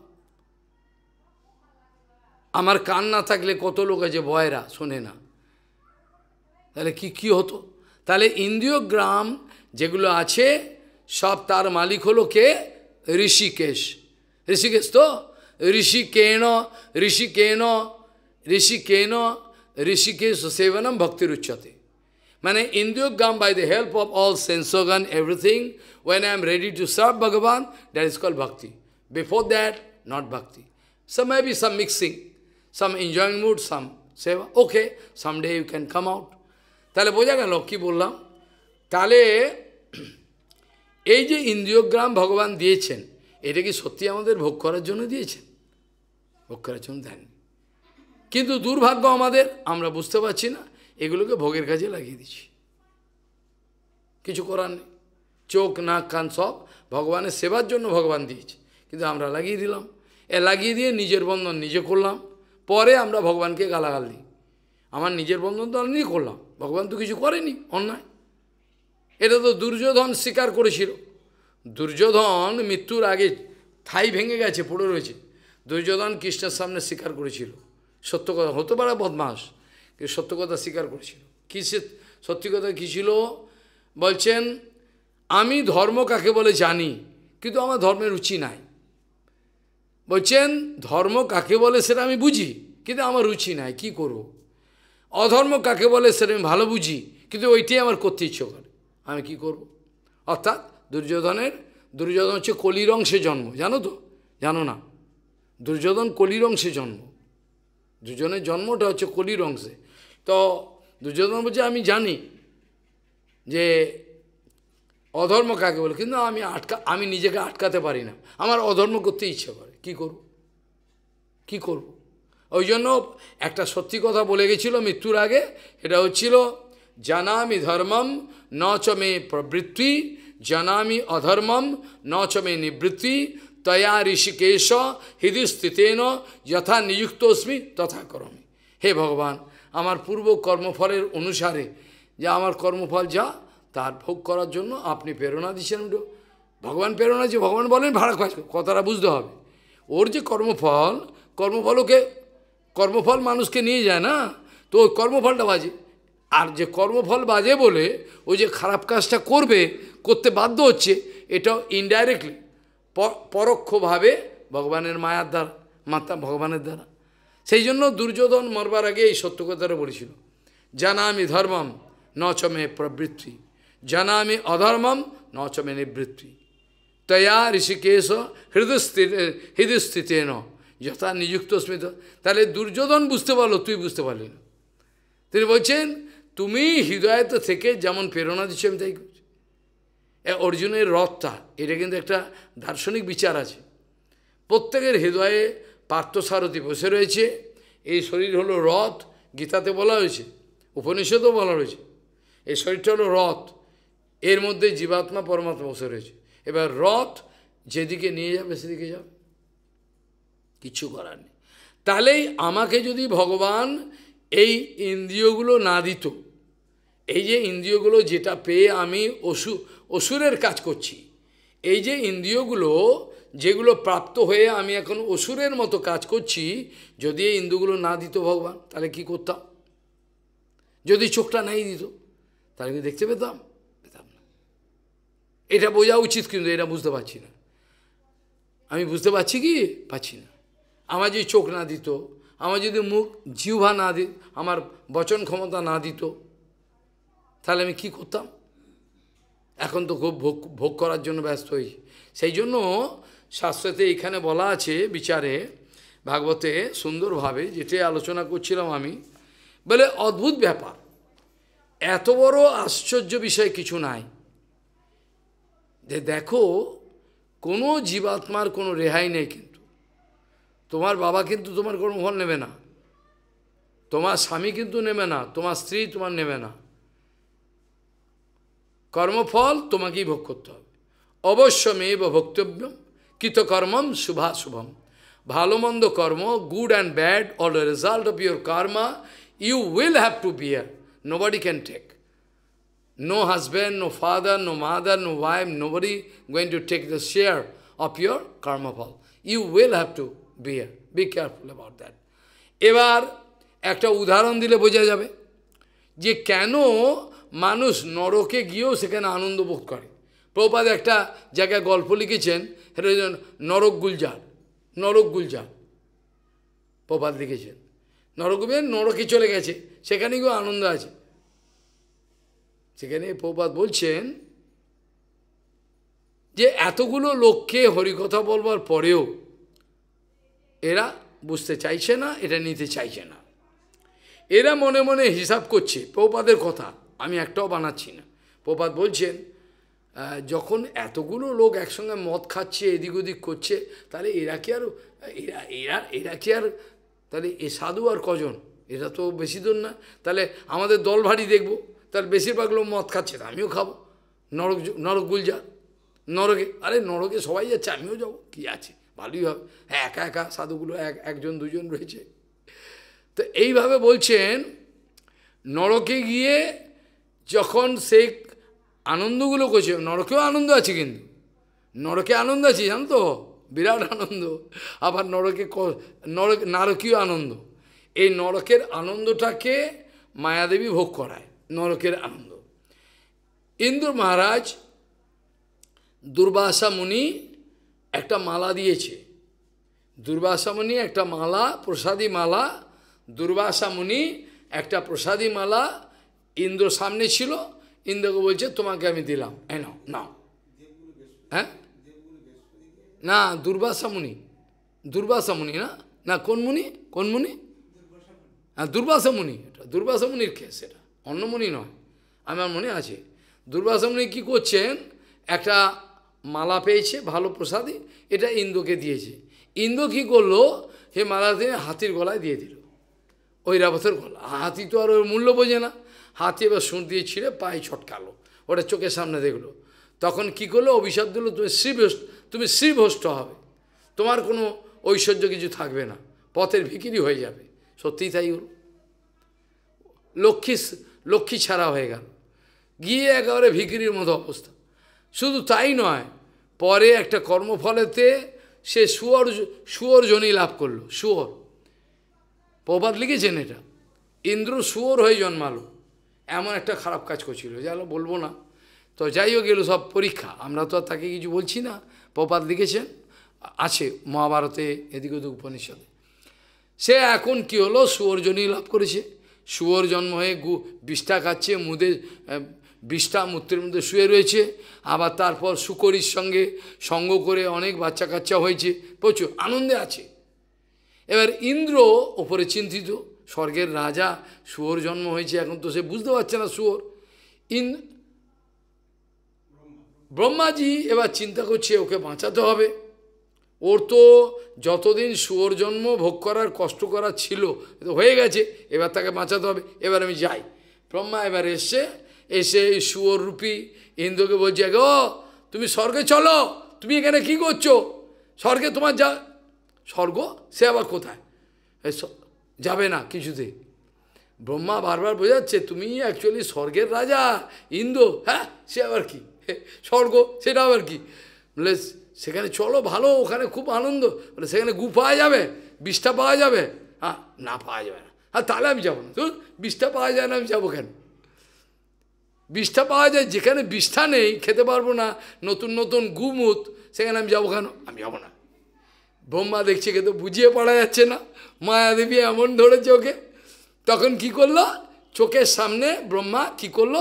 আমার কান না থাকলে কত লোক আছে বয়রা শোনে না তাহলে কি কি হতো তাহলে ইন্দ্রিয়গ্রাম যেগুলো আছে সব তার মালিক হলো কে ঋষিকেশ ঋষিকেশ তো ঋষিকেণ ঋষিকেণ ঋষিকেণ ঋষিকেশ সেবনম ভক্তির উচ্চতে মানে ইন্দ্রিয়গ্রাম by the help of all sense organ everything when I am ready to serve Bhagwan that is call bhakti before that not bhakti may be some mixing some enjoying mood some seva okay some day you can come out তাহলে বোঝা গেল কি বললাম তাহলে এই যে ইন্দ্রিয়গ্রাম ভগবান দিয়েছেন এটা কি সত্যি আমাদের ভোগ করার জন্য দিয়েছেন ভোগ করার জন্য দেন কিন্তু দুর্ভাগ্য আমাদের আমরা বুঝতে পারছি না এগুলোকে ভোগের কাজে লাগিয়ে দিচ্ছি কিছু করার নেই চোখ নাক কান সব ভগবানের সেবার জন্য ভগবান দিয়েছে কিন্তু আমরা লাগিয়ে দিলাম এ লাগিয়ে দিয়ে নিজের বন্ধন নিজে করলাম পরে আমরা ভগবানকে গালাগাল দিই আমার নিজের বন্ধন তো আমি করলাম ভগবান তো কিছু করেনি অন্যায় এটা তো দুর্যোধন স্বীকার করেছিল দুর্যোধন মৃত্যুর আগে থাই ভেঙে গেছে পড়ে রয়েছে দুর্যোধন কৃষ্ণের সামনে স্বীকার করেছিল সত্য কথা হতে পারে বদমাস কিন্তু সত্য কথা স্বীকার করেছিল কী সত্যি কথা কী ছিল বলছেন আমি ধর্ম কাকে বলে জানি কিন্তু আমার ধর্মের রুচি নাই বলছেন ধর্ম কাকে বলে সেটা আমি বুঝি কিন্তু আমার রুচি নাই কি করব অধর্ম কাকে বলে সেটা আমি ভালো বুঝি কিন্তু ওইটাই আমার করতে ইচ্ছে করে আমি কি করব। অর্থাৎ দুর্যোধনের দুর্যোধন হচ্ছে কলির অংশে জন্ম জানো তো জানো না দুর্যোধন কলির অংশে জন্ম দুজনের জন্মটা হচ্ছে কলির অংশে তো দুর্যোধন বলছে আমি জানি যে অধর্ম কাকে বলে কিন্তু আমি আটকা আমি নিজেকে আটকাতে পারি না আমার অধর্ম করতে ইচ্ছে করে কি করব কি করব ওই জন্য একটা সত্যি কথা বলে গেছিল মৃত্যুর আগে এটা হচ্ছিল জানামি ধর্মম ন চমে প্রবৃত্তি জানামি অধর্মম ন চমে নিবৃত্তি তয়া ঋষিকেশ হৃদিস্থিতেন যথা নিযুক্তস্মি তথা করমি হে ভগবান আমার পূর্ব কর্মফলের অনুসারে যে আমার কর্মফল যা তার ভোগ করার জন্য আপনি প্রেরণা দিচ্ছেন ভগবান প্রেরণা যে ভগবান বলেন ভাড়া কথাটা বুঝতে হবে ওর যে কর্মফল কর্মফলকে কর্মফল মানুষকে নিয়ে যায় না তো ওই কর্মফলটা বাজে আর যে কর্মফল বাজে বলে ওই যে খারাপ কাজটা করবে করতে বাধ্য হচ্ছে এটাও ইনডাইরেক্টলি পরোক্ষভাবে ভগবানের মায়ার দ্বারা মাতা ভগবানের দ্বারা সেই জন্য দুর্যোধন মরবার আগে এই সত্য কথাটা বলেছিল আমি ধর্মম নচমে প্রবৃত্তি আমি অধর্মম নচমে নিবৃত্তি তয়া ঋষিকেশ হৃদয়স্থিত ন যথা নিযুক্ত স্মিত তাহলে দুর্যোধন বুঝতে পারলো তুই বুঝতে পারলি না তিনি বলছেন তুমি হৃদয়ত থেকে যেমন প্রেরণা দিচ্ছ আমি তাই করছি অর্জুনের রথটা এটা কিন্তু একটা দার্শনিক বিচার আছে প্রত্যেকের হৃদয়ে পার্থসারথী বসে রয়েছে এই শরীর হলো রথ গীতাতে বলা হয়েছে উপনিষদেও বলা হয়েছে এই শরীরটা হলো রথ এর মধ্যে জীবাত্মা পরমাত্মা বসে রয়েছে এবার রথ যেদিকে নিয়ে যাবে সেদিকে যাবে কিছু করার নেই তাহলেই আমাকে যদি ভগবান এই ইন্দ্রিয়গুলো না দিত এই যে ইন্দ্রিয়গুলো যেটা পেয়ে আমি অসু অসুরের কাজ করছি এই যে ইন্দ্রিয়গুলো যেগুলো প্রাপ্ত হয়ে আমি এখন অসুরের মতো কাজ করছি যদি এই ইন্দুগুলো না দিত ভগবান তাহলে কি করতাম যদি চোখটা নাই দিত তাহলে কি দেখতে পেতাম পেতাম না এটা বোঝা উচিত কিন্তু এটা বুঝতে পারছি না আমি বুঝতে পারছি কি পাচ্ছি না আমার যদি চোখ না দিত আমার যদি মুখ জিহ্বা না দিত আমার বচন ক্ষমতা না দিত তাহলে আমি কি করতাম এখন তো খুব ভোগ ভোগ করার জন্য ব্যস্ত হই সেই জন্য শাস্ত্রতে এখানে বলা আছে বিচারে ভাগবতে সুন্দরভাবে যেটি আলোচনা করছিলাম আমি বলে অদ্ভুত ব্যাপার এত বড় আশ্চর্য বিষয় কিছু নাই যে দেখো কোনো জীবাত্মার কোনো রেহাই নেই কিন্তু তোমার বাবা কিন্তু তোমার কর্মফল নেবে না তোমার স্বামী কিন্তু নেবে না তোমার স্ত্রী তোমার নেবে না কর্মফল তোমাকেই ভোগ করতে হবে অবশ্য মেব ভক্তব্যম কৃতকর্মম শুভম ভালো মন্দ কর্ম good and bad all result of your karma you will have to bear nobody can take no husband no father no mother no wife nobody going to take the share of your কর্মফল you will have to be be careful about that এবার একটা উদাহরণ দিলে বোঝা যাবে যে কেন মানুষ নরকে গিয়েও সেখানে আনন্দ বোধ করে প্রপাদ একটা জায়গায় গল্প লিখেছেন সেটা নরক গুলজার নরক গুলজার প্রপাদ লিখেছেন নরক নরকে চলে গেছে সেখানে গিয়েও আনন্দ আছে সেখানে প্রপাত বলছেন যে এতগুলো লোককে হরিকথা বলবার পরেও এরা বুঝতে চাইছে না এটা নিতে চাইছে না এরা মনে মনে হিসাব করছে প্রপাদের কথা আমি একটাও বানাচ্ছি না প্রপাত বলছেন যখন এতগুলো লোক একসঙ্গে মদ খাচ্ছে এদিক ওদিক করছে তাহলে এরা কি আর এরা এরা এরা কি আর তাহলে এ সাধু আর কজন এরা তো বেশি দূর না তাহলে আমাদের দল ভারী দেখবো তাহলে বেশিরভাগ লোক মদ খাচ্ছে তা আমিও খাবো নরক নরক গুলজা নরকে আরে নরকে সবাই যাচ্ছে আমিও যাবো কী আছে ভালোই হবে হ্যাঁ একা একা সাধুগুলো এক একজন দুজন রয়েছে তো এইভাবে বলছেন নরকে গিয়ে যখন সে আনন্দগুলো করছে নরকেও আনন্দ আছে কিন্তু নরকে আনন্দ আছে জানো তো বিরাট আনন্দ আবার নরকে নরক নারকীয় আনন্দ এই নরকের আনন্দটাকে মায়াদেবী ভোগ করায় নরকের আনন্দ ইন্দুর মহারাজ দুর্বাসা মুনি একটা মালা দিয়েছে দুর্বাসামুনি একটা মালা প্রসাদী মালা দুর্বাসামুনি একটা প্রসাদী মালা ইন্দ্র সামনে ছিল ইন্দ্রকে বলছে তোমাকে আমি দিলাম এন নাও হ্যাঁ না দুর্বাসামুনি দুর্বাসামুনি না না কোন মুনি কোন মুনি হ্যাঁ দুর্বাসামুনি এটা মুনির কেস এটা অন্য মুনি নয় আমার মনে আছে দুর্বাসামুনি কি করছেন একটা মালা পেয়েছে ভালো প্রসাদে এটা ইন্দুকে দিয়েছে ইন্দু কী করলো সে মালা দিয়ে হাতির গলায় দিয়ে দিল রাবতের গলা হাতি তো আর ওই মূল্য বোঝে না হাতি এবার সুর দিয়ে ছিঁড়ে পায়ে ছটকালো ওটা চোখের সামনে দেখলো তখন কি করলো অভিশাপ দিল তুমি শ্রীভ্রষ্ট তুমি শ্রীভ্রষ্ট হবে তোমার কোনো ঐশ্বর্য কিছু থাকবে না পথের ভিকিরি হয়ে যাবে সত্যিই তাই হল লক্ষ্মী লক্ষ্মী ছাড়া হয়ে গেল গিয়ে একেবারে ভিকিরির মতো অবস্থা শুধু তাই নয় পরে একটা কর্মফলেতে সে সুয়র সুয়র জনি লাভ করলো সুয়র প্রবাদ লিখেছেন এটা ইন্দ্র সুয়র হয়ে জন্মালো এমন একটা খারাপ কাজ করছিল যেন বলবো না তো যাইও গেল সব পরীক্ষা আমরা তো তাকে কিছু বলছি না প্রপাত লিখেছেন আছে মহাভারতে এদিক ওদিক উপনিষদে সে এখন কি হলো জনি লাভ করেছে সুয়র জন্ম হয়ে গু বিষ্ঠা খাচ্ছে মুদে বিষ্ঠা মূর্তির মধ্যে শুয়ে রয়েছে আবার তারপর শুকরির সঙ্গে সঙ্গ করে অনেক বাচ্চা কাচ্চা হয়েছে প্রচুর আনন্দে আছে এবার ইন্দ্র ওপরে চিন্তিত স্বর্গের রাজা শুয়োর জন্ম হয়েছে এখন তো সে বুঝতে পারছে না শুয়োর ইন ব্রহ্মাজি এবার চিন্তা করছে ওকে বাঁচাতে হবে ওর তো যতদিন শুয়োর জন্ম ভোগ করার কষ্ট করা ছিল হয়ে গেছে এবার তাকে বাঁচাতে হবে এবার আমি যাই ব্রহ্মা এবার এসছে এসে রূপী ইন্দ্রকে বলছে গো তুমি স্বর্গে চলো তুমি এখানে কি করছো স্বর্গে তোমার যা স্বর্গ সে আবার কোথায় যাবে না কিছুতে ব্রহ্মা বারবার বোঝাচ্ছে তুমি অ্যাকচুয়ালি স্বর্গের রাজা ইন্দ্র হ্যাঁ সে আবার কি স্বর্গ সেটা আবার কি বলে সেখানে চলো ভালো ওখানে খুব আনন্দ বলে সেখানে গু পাওয়া যাবে বিষ্ঠা পাওয়া যাবে হ্যাঁ না পাওয়া যাবে না আর হ্যাঁ, তাহলে আমি যাবো না তো বিষটা পাওয়া যায় না আমি যাবো কেন বিষ্ঠা পাওয়া যায় যেখানে বিষ্ঠা নেই খেতে পারবো না নতুন নতুন গুমুত সেখানে আমি যাবো কেন আমি যাবো না ব্রহ্মা দেখছে কে তো বুঝিয়ে পড়া যাচ্ছে না মায়াদেবী এমন ধরেছে ওকে তখন কি করলো চোখের সামনে ব্রহ্মা কি করলো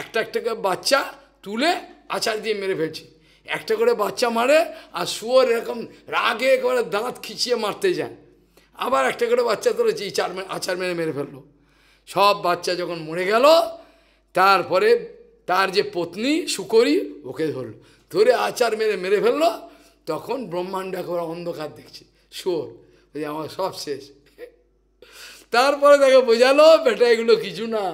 একটা একটা করে বাচ্চা তুলে আচার দিয়ে মেরে ফেলছে একটা করে বাচ্চা মারে আর শুয়োর এরকম রাগে করে দাঁত খিচিয়ে মারতে যায় আবার একটা করে বাচ্চা ধরেছে এই চার আচার মেরে মেরে ফেললো সব বাচ্চা যখন মরে গেল তারপরে তার যে পত্নী শুকরি ওকে ধরল ধরে আচার মেরে মেরে ফেললো তখন ব্রহ্মাণ্ড একবার অন্ধকার দেখছে শোর আমার সব শেষ তারপরে তাকে বোঝালো বেটা এগুলো কিছু না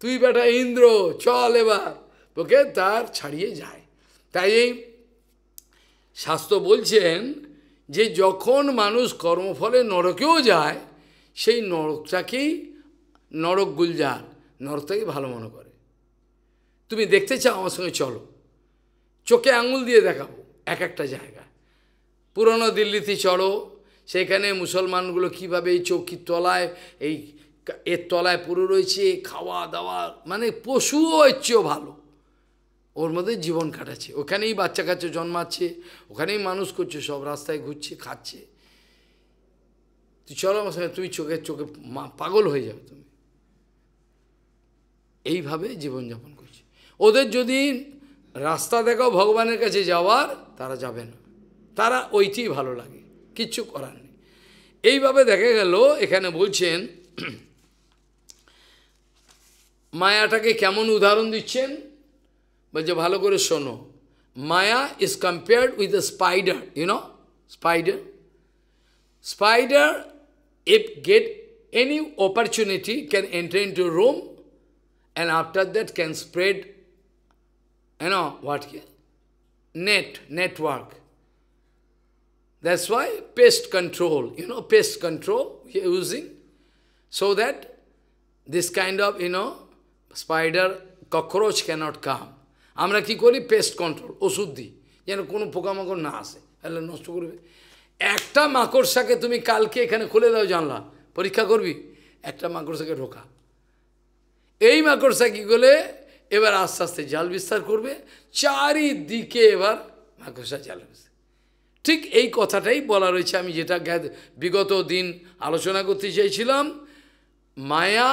তুই বেটা ইন্দ্র চল এবার ওকে তার ছাড়িয়ে যায় তাই এই শাস্ত্র বলছেন যে যখন মানুষ কর্মফলে নরকেও যায় সেই নরকটাকেই নরক গুলজার নর্তকী ভালো মনে করে তুমি দেখতে চাও আমার সঙ্গে চলো চোখে আঙুল দিয়ে দেখাবো এক একটা জায়গা পুরনো দিল্লিতে চলো সেখানে মুসলমানগুলো কিভাবে এই চৌকি তলায় এই এর তলায় পুরো রয়েছে খাওয়া দাওয়া মানে পশুও এর চেয়েও ভালো ওর মধ্যে জীবন কাটাচ্ছে ওখানেই বাচ্চা কাচ্চা জন্মাচ্ছে ওখানেই মানুষ করছে সব রাস্তায় ঘুরছে খাচ্ছে তুই চলো আমার সঙ্গে তুই চোখে চোখে পাগল হয়ে যাবে তুমি এইভাবে জীবনযাপন করছে ওদের যদি রাস্তা দেখাও ভগবানের কাছে যাওয়ার তারা যাবে না তারা ওইটি ভালো লাগে কিচ্ছু করার নেই এইভাবে দেখা গেল এখানে বলছেন মায়াটাকে কেমন উদাহরণ দিচ্ছেন বলছে ভালো করে শোনো maya is compared with the spider you know spider spider get any opportunity can enter in to room and after that can spread, you know, what? Net, network. That's why pest control, you know, pest control we are using, so that this kind of, you know, spider, cockroach cannot come. আমরা কি করি paste control ওষুধ দিই যেন কোনো পোকামাকড় না আসে তাহলে নষ্ট করবে একটা মাকড়সাকে তুমি কালকে এখানে খুলে দাও জানলা পরীক্ষা করবি একটা মাকড়সাকে ঢোকা এই মাকড়সা কী করলে এবার আস্তে আস্তে জাল বিস্তার করবে চারিদিকে এবার মাকড়সা জাল বিস্তার ঠিক এই কথাটাই বলা রয়েছে আমি যেটা বিগত দিন আলোচনা করতে চাইছিলাম maya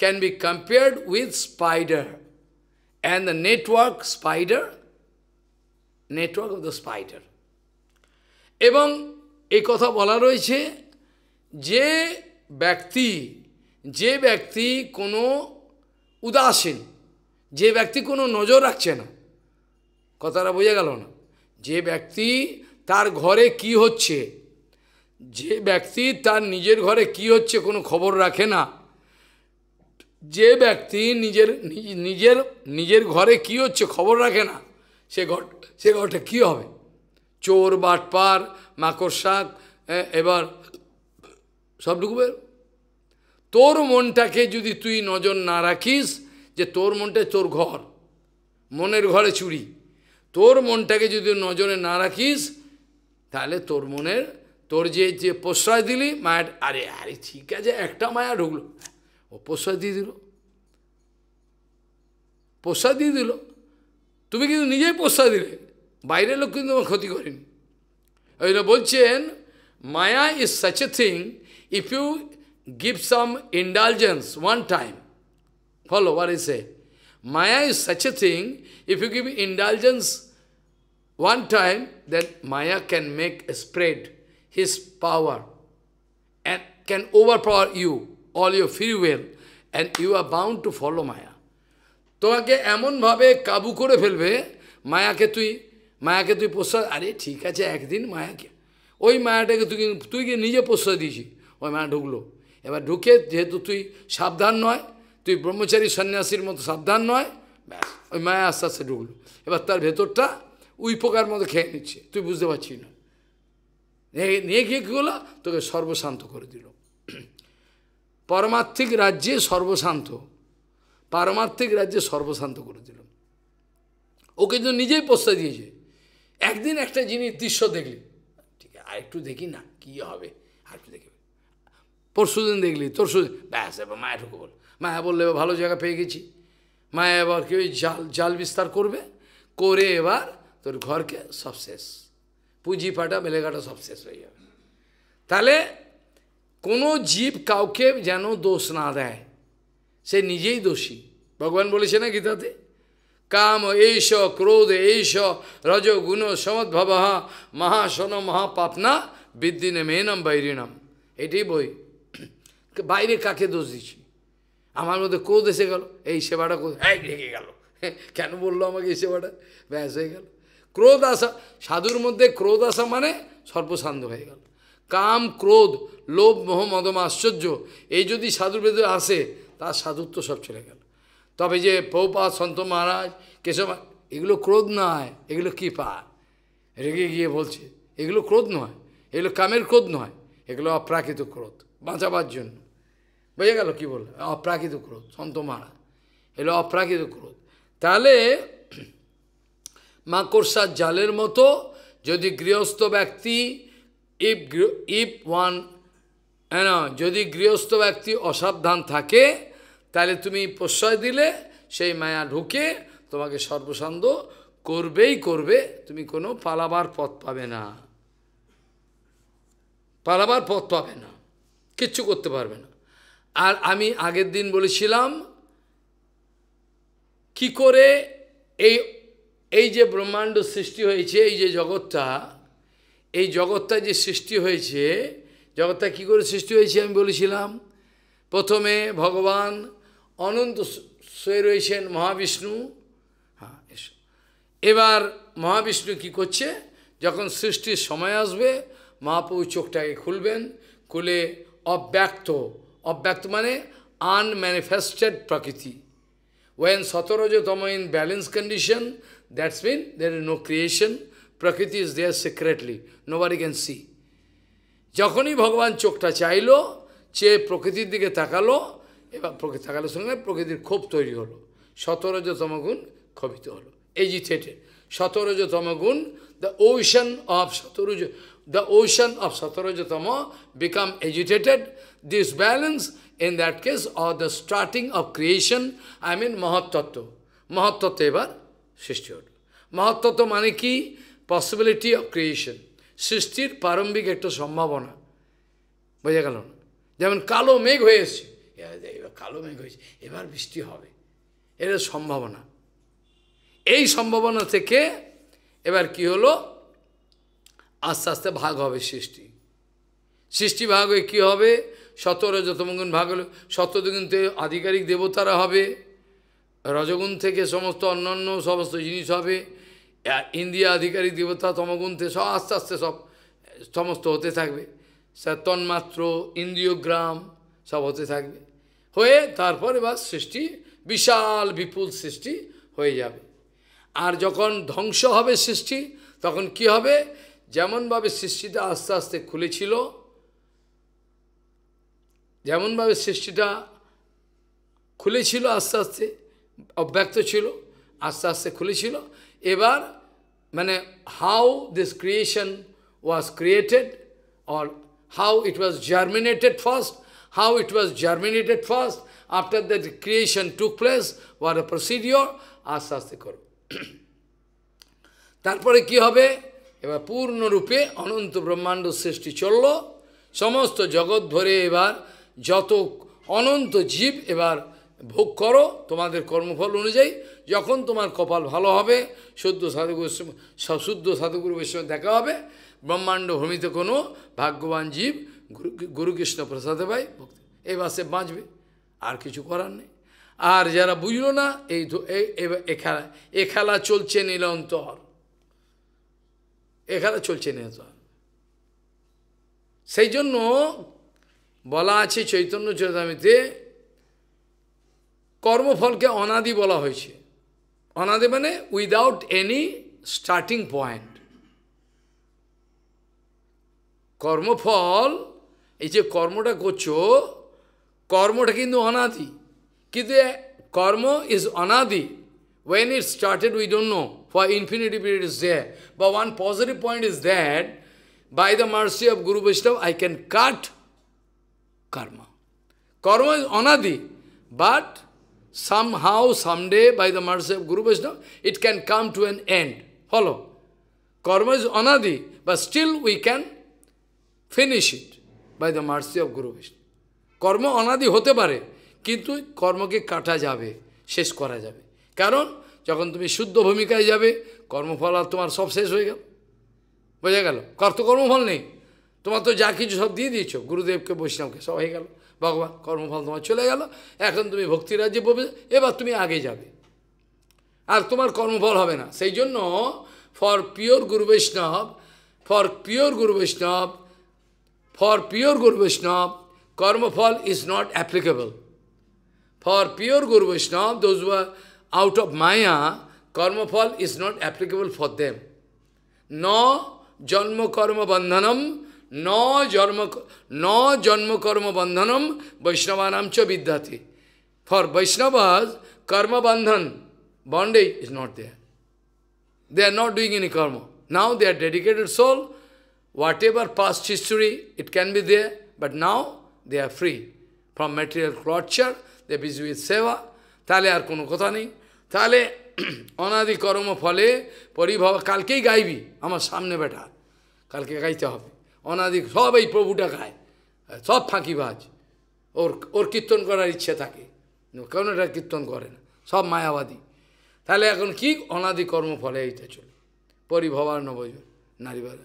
can be compared with spider and the network spider network of the spider এবং এই কথা বলা রয়েছে যে ব্যক্তি যে ব্যক্তি কোনো উদাসীন যে ব্যক্তি কোনো নজর রাখছে না কথাটা বোঝা গেল না যে ব্যক্তি তার ঘরে কি হচ্ছে যে ব্যক্তি তার নিজের ঘরে কি হচ্ছে কোনো খবর রাখে না যে ব্যক্তি নিজের নিজের নিজের ঘরে কি হচ্ছে খবর রাখে না সে ঘর সে ঘরটা কী হবে চোর বাটপার মাকড় শাক এবার সব ঢুকবে তোর মনটাকে যদি তুই নজর না রাখিস যে তোর মনটা তোর ঘর মনের ঘরে চুরি তোর মনটাকে যদি নজরে না রাখিস তাহলে তোর মনের তোর যে যে প্রশ্রয় দিলি মায়ের আরে আরে ঠিক আছে একটা মায়া ঢুকলো ও প্রশ্রয় দিয়ে দিল প্রশ্রয় দিয়ে দিল তুমি কিন্তু নিজেই প্রশ্রয় দিলে বাইরের লোক কিন্তু তোমার ক্ষতি করেনি ওই বলছেন maya is such a thing if you give some indulgence one time. Follow what I say. Maya is such a thing, if you give indulgence one time, then Maya can make spread his power and can overpower you, all your free will, and you are bound to follow Maya. তোমাকে এমনভাবে কাবু করে ফেলবে মায়াকে তুই মায়াকে তুই প্রশ্রয় আরে ঠিক আছে একদিন মায়াকে ওই মায়াটাকে তুই তুই নিজে প্রশ্রয় দিয়েছি ওই মায়া ঢুকলো এবার ঢুকে যেহেতু তুই সাবধান নয় তুই ব্রহ্মচারী সন্ন্যাসীর মতো সাবধান নয় ব্যাস ওই মায়া আস্তে আস্তে ঢুকলো এবার তার ভেতরটা উই পোকার মতো খেয়ে নিচ্ছে তুই বুঝতে পারছি না নিয়ে গিয়ে কী হলো তোকে সর্বশান্ত করে দিল পারমার্থিক রাজ্যে সর্বশান্ত পারমার্থিক রাজ্যে সর্বশান্ত করে দিল ওকে তো নিজেই প্রস্তাব দিয়েছে একদিন একটা জিনিস দৃশ্য দেখলি ঠিক আছে আরেকটু দেখি না কী হবে পরশু দিন দেখলি তরশু ব্যাস এবার মায়ের ঢুকে বল মায়া বললে এবার ভালো জায়গা পেয়ে গেছি মায়া এবার কেউ জাল জাল বিস্তার করবে করে এবার তোর ঘরকে সব শেষ পুঁজি ফাটা মেলেঘাটা সব শেষ হয়ে যাবে তাহলে কোনো জীব কাউকে যেন দোষ না দেয় সে নিজেই দোষী ভগবান বলেছে না গীতাতে কাম এইস ক্রোধ এইস রজ গুণ সমদ্ভব মহাশন মহাপাপনা মেনম বৈরিণম এটি বই বাইরে কাকে দোষ দিচ্ছি আমার মধ্যে ক্রোধ এসে গেল এই সেবাটা হ্যাঁ ঢেকে গেল কেন বললো আমাকে এই সেবাটা ব্যাস হয়ে গেল ক্রোধ আসা সাধুর মধ্যে ক্রোধ আসা মানে সর্বসান্ধ হয়ে গেল কাম ক্রোধ লোভ মোহ মদম আশ্চর্য এই যদি সাধুর ভেতরে আসে তার সাধুত্ব সব চলে গেল তবে যে পৌপা সন্ত মহারাজ কেশব এগুলো ক্রোধ নয় এগুলো কৃপা রেগে গিয়ে বলছে এগুলো ক্রোধ নয় এগুলো কামের ক্রোধ নয় এগুলো অপ্রাকৃত ক্রোধ বাঁচাবার জন্য বোঝা গেল কী বলে অপ্রাকৃত ক্রোধ সন্ত মহারাজ এলো অপ্রাকৃত ক্রোধ তাহলে মাকড়সার জালের মতো যদি গৃহস্থ ব্যক্তি ইফ ইফ ওয়ান হ্যাঁ যদি গৃহস্থ ব্যক্তি অসাবধান থাকে তাহলে তুমি প্রশ্রয় দিলে সেই মায়া ঢুকে তোমাকে সর্বসান্দ করবেই করবে তুমি কোনো পালাবার পথ পাবে না পালাবার পথ পাবে না কিচ্ছু করতে পারবে না আর আমি আগের দিন বলেছিলাম কি করে এই এই যে ব্রহ্মাণ্ড সৃষ্টি হয়েছে এই যে জগৎটা এই জগৎটা যে সৃষ্টি হয়েছে জগৎটা কি করে সৃষ্টি হয়েছে আমি বলেছিলাম প্রথমে ভগবান অনন্ত শুয়ে রয়েছেন মহাবিষ্ণু হ্যাঁ এবার মহাবিষ্ণু কি করছে যখন সৃষ্টির সময় আসবে মহাপ্রভু চোখটাকে খুলবেন খুলে অব্যক্ত অব্যক্ত মানে প্রকৃতি when prakriti. When Satarajatama in balanced condition, that's mean there is no creation, prakriti is there secretly, nobody can see যখনই ভগবান চোখটা চাইল চেয়ে প্রকৃতির দিকে তাকালো এবার প্রকৃতি তাকালোর সঙ্গে প্রকৃতির ক্ষোভ তৈরি হলো সতরজ তমগুণ ক্ষোভিত হলো এজিটেটেড সতরজ তমগুণ দ্য ওশন অফ সতরুজ দ্য ওশন অফ সতরজতম become agitated This balance, in that case, or the starting of creation, I mean Mahatattva. Mahatattva ever, sisterhood. Mahatattva means কি possibility of creation. সৃষ্টির প্রারম্ভিক একটা সম্ভাবনা বোঝা গেল না যেমন কালো মেঘ হয়েছে এবার কালো মেঘ হয়েছে এবার বৃষ্টি হবে এটা সম্ভাবনা এই সম্ভাবনা থেকে এবার কি হলো আস্তে আস্তে ভাগ হবে সৃষ্টি Shishti bhaag hove ki hove? সত রজতমগুণ ভাগ হলো সত্যগুণ থেকে আধিকারিক দেবতারা হবে রজগুণ থেকে সমস্ত অন্যান্য সমস্ত জিনিস হবে ইন্দিয়া আধিকারিক দেবতা তমগুণ থেকে সব আস্তে আস্তে সব সমস্ত হতে থাকবে তন্মাত্র ইন্দ্রিয়গ্রাম সব হতে থাকবে হয়ে তারপরে বা সৃষ্টি বিশাল বিপুল সৃষ্টি হয়ে যাবে আর যখন ধ্বংস হবে সৃষ্টি তখন কি হবে যেমনভাবে সৃষ্টিটা আস্তে আস্তে খুলেছিল যেমনভাবে সৃষ্টিটা খুলেছিল আস্তে আস্তে অব্যক্ত ছিল আস্তে আস্তে খুলেছিল এবার মানে how this creation was created or how it was germinated first how it was germinated first after that creation took place were a procedure আস্তে আস্তে করো তারপরে কি হবে এবার পূর্ণরূপে অনন্ত ব্রহ্মাণ্ড সৃষ্টি চলল সমস্ত জগৎ ধরে এবার যত অনন্ত জীব এবার ভোগ করো তোমাদের কর্মফল অনুযায়ী যখন তোমার কপাল ভালো হবে শুদ্ধ সাধুগুর শুদ্ধ সাধুগুরু সঙ্গে দেখা হবে ব্রহ্মাণ্ড ভূমিতে কোনো ভাগ্যবান জীব গুরু গুরুকৃষ্ণ প্রসাদে ভাই ভক্তি এবার সে বাঁচবে আর কিছু করার নেই আর যারা বুঝলো না এই খেলা এ খেলা চলছে নিরন্তর এ খেলা চলছে নিরন্তর সেই জন্য বলা আছে চৈতন্য চৈতামিতে কর্মফলকে অনাদি বলা হয়েছে অনাদি মানে উইদাউট এনি স্টার্টিং পয়েন্ট কর্মফল এই যে কর্মটা করছ কর্মটা কিন্তু অনাদি কিন্তু কর্ম ইজ অনাদি when it started we don't know for infinity period is the বা one positive point is that by the mercy of guru Vaishnav I can cut karma. Karma is anadi, but somehow, someday, by the mercy of Guru Vaishnava, it can come to an end. Follow? Karma is anadi, but still we can finish it by the mercy of Guru Vaishnava. Karma anadi hote pare, kintu karmake kata jabe, shesh kora jabe. কারণ যখন তুমি শুদ্ধ ভূমিকায় যাবে কর্মফল আর তোমার সব শেষ হয়ে গেল বোঝা গেল কর্ত কর্মফল নেই তোমার তো যা কিছু সব দিয়ে দিয়েছো গুরুদেবকে বৈষ্ণবকে সব হয়ে গেল ভগবান কর্মফল তোমার চলে গেল এখন তুমি ভক্তিরাজ্যে পড়বে এবার তুমি আগে যাবে আর তোমার কর্মফল হবে না সেই জন্য ফর পিওর গুরু বৈষ্ণব ফর পিওর গুরু বৈষ্ণব ফর পিওর গুরু বৈষ্ণব কর্মফল is not applicable for pure guru Vaishnav those were out of maya কর্মফল is not applicable for them ন জন্মকর্ম karma No janma, no janma karma bandhanam Vaishnavanam cha For Vaishnavas, karma bandhan, bondage is not there. They are not doing any karma. Now they are dedicated soul. Whatever past history, it can be there. But now they are free from material torture. They are busy with seva. Thale R kono কথা নেই তাহলে অনাদি কর্ম ফলে পরিভাব কালকেই গাইবি আমার সামনে বেটা kalkei গাইতে হবে অনাদিক সব এই প্রভুটা খায় সব ফাঁকিবাজ ওর ওর কীর্তন করার ইচ্ছে থাকে কেন এটা কীর্তন করে না সব মায়াবাদী তাহলে এখন কি অনাদি কর্ম ফলে এইটা চলে পরিভবার নবজ নারীবাদ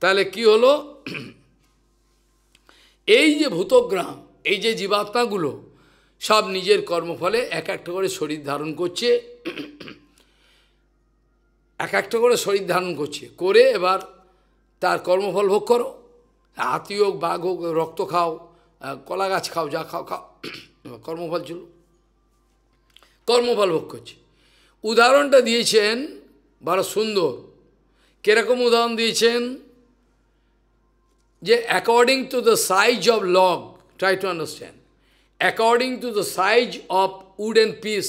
তাহলে কি হলো এই যে ভূতগ্রাম এই যে জীবাত্মাগুলো সব নিজের কর্মফলে এক একটা করে শরীর ধারণ করছে এক একটা করে শরীর ধারণ করছে করে এবার তার কর্মফল ভোগ করো হাতি হোক বাঘ হোক রক্ত খাও কলা গাছ খাও যা খাও খাও কর্মফল ছিল কর্মফল ভোগ করছে উদাহরণটা দিয়েছেন বড় সুন্দর কীরকম উদাহরণ দিয়েছেন যে according to the size of log try to understand according to the size of wood and piece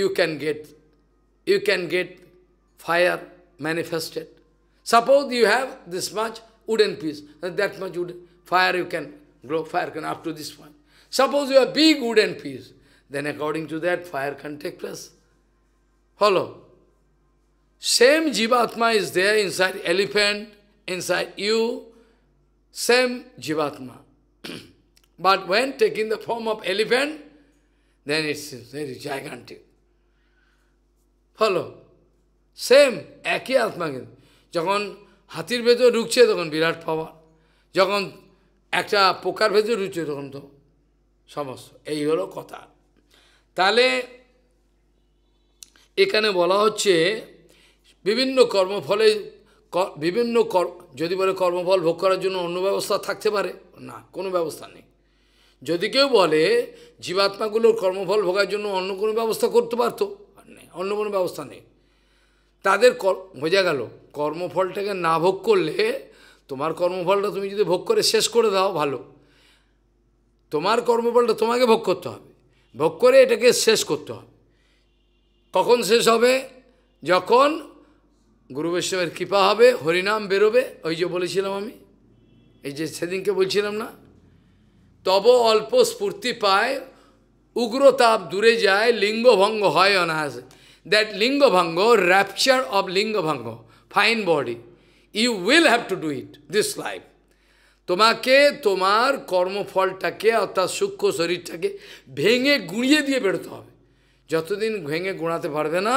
you can get you can get fire manifested Suppose you have this much wooden piece, that much wood, fire you can grow, fire can up to this point. Suppose you have big wooden piece, then according to that fire can take place. Follow. Same Jivatma is there inside elephant, inside you, same Jivatma. but when taking the form of elephant, then it is very gigantic. Follow. Same, Eki Atma. যখন হাতির ভেতর ঢুকছে তখন বিরাট পাওয়ার যখন একটা পোকার ভেতর ঢুকছে তখন তো সমস্ত এই হলো কথা তাহলে এখানে বলা হচ্ছে বিভিন্ন কর্মফলে বিভিন্ন যদি বলে কর্মফল ভোগ করার জন্য অন্য ব্যবস্থা থাকতে পারে না কোনো ব্যবস্থা নেই যদি কেউ বলে জীবাত্মাগুলোর কর্মফল ভোগার জন্য অন্য কোনো ব্যবস্থা করতে পারতো অন্য কোনো ব্যবস্থা নেই তাদের বোঝা গেল কর্মফলটাকে না ভোগ করলে তোমার কর্মফলটা তুমি যদি ভোগ করে শেষ করে দাও ভালো তোমার কর্মফলটা তোমাকে ভোগ করতে হবে ভোগ করে এটাকে শেষ করতে হবে কখন শেষ হবে যখন গুরু বৈষ্ণবের কৃপা হবে হরিনাম বেরোবে ওই যে বলেছিলাম আমি এই যে সেদিনকে বলছিলাম না তব অল্প স্ফূর্তি পায় উগ্রতাপ দূরে যায় লিঙ্গভঙ্গ হয় অনায়াসে দ্যাট লিঙ্গভঙ্গ র্যাপচার অব লিঙ্গভঙ্গ fine body. You will have to do it, this life. তোমাকে তোমার কর্মফলটাকে অর্থাৎ সূক্ষ্ম শরীরটাকে ভেঙে গুঁড়িয়ে দিয়ে বেরোতে হবে যতদিন ভেঙে গোড়াতে পারবে না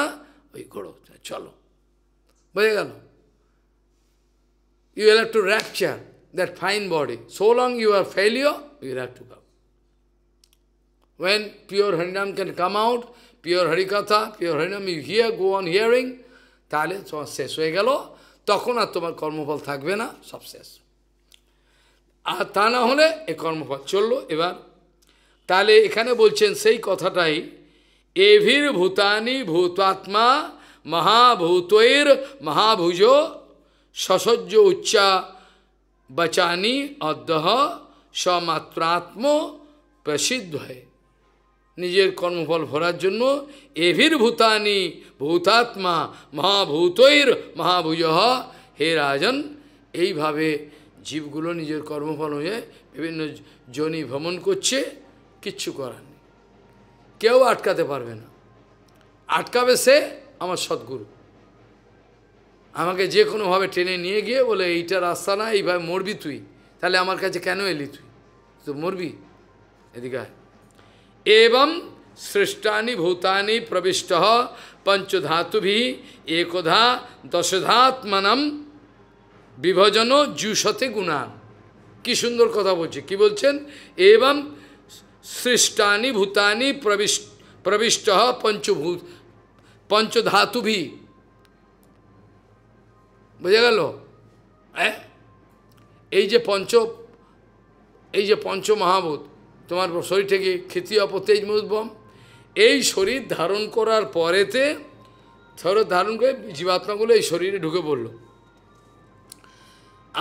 ওই গোড়ো চলো বুঝে গেল you will have to rapture that fine body. So long you are failure, you will have to go. When pure Harinam can come out, pure Harikatha, pure Harinam, you hear, go on hearing, তাহলে তোমার শেষ হয়ে গেল তখন আর তোমার কর্মফল থাকবে না সব শেষ আর তা না হলে এ কর্মফল চললো এবার তাহলে এখানে বলছেন সেই কথাটাই এভির ভূতানি ভূতাত্মা মহাভূতৈর মহাভুজ সসজ্জ উচ্চা বচানি অদহ সমাত্রাত্ম প্রসিদ্ধ হয় নিজের কর্মফল ভরার জন্য ভূতানি ভূতাত্মা মহাভূতৈর মহাভুজ হে রাজন এইভাবে জীবগুলো নিজের কর্মফল হয়ে বিভিন্ন জনি ভ্রমণ করছে কিচ্ছু করার নেই কেউ আটকাতে পারবে না আটকাবে সে আমার সদ্গুরু আমাকে যে কোনোভাবে টেনে নিয়ে গিয়ে বলে এইটা রাস্তা না এইভাবে মরবি তুই তাহলে আমার কাছে কেন এলি তুই তো মরবি এদিকে এবং সৃষ্টানি ভূতানি প্রবিষ্ট पंचधातु भी एकोधा दशधात्मनम বিভজন জুসতে গুণান কি সুন্দর কথা বলছে কি বলছেন এবং সৃষ্টানি ভূতানি প্রবিষ্ট প্রবিষ্ট পঞ্চভূত পঞ্চধাতুভি বুঝে গেল হ্যাঁ? এই যে পঞ্চ এই যে পঞ্চমহাভূত তোমার শরীর থেকে ক্ষিতি অপতেজ মুদবম এই শরীর ধারণ করার পরেতে শরীর ধারণ করে জীবাত্মাগুলো এই শরীরে ঢুকে পড়ল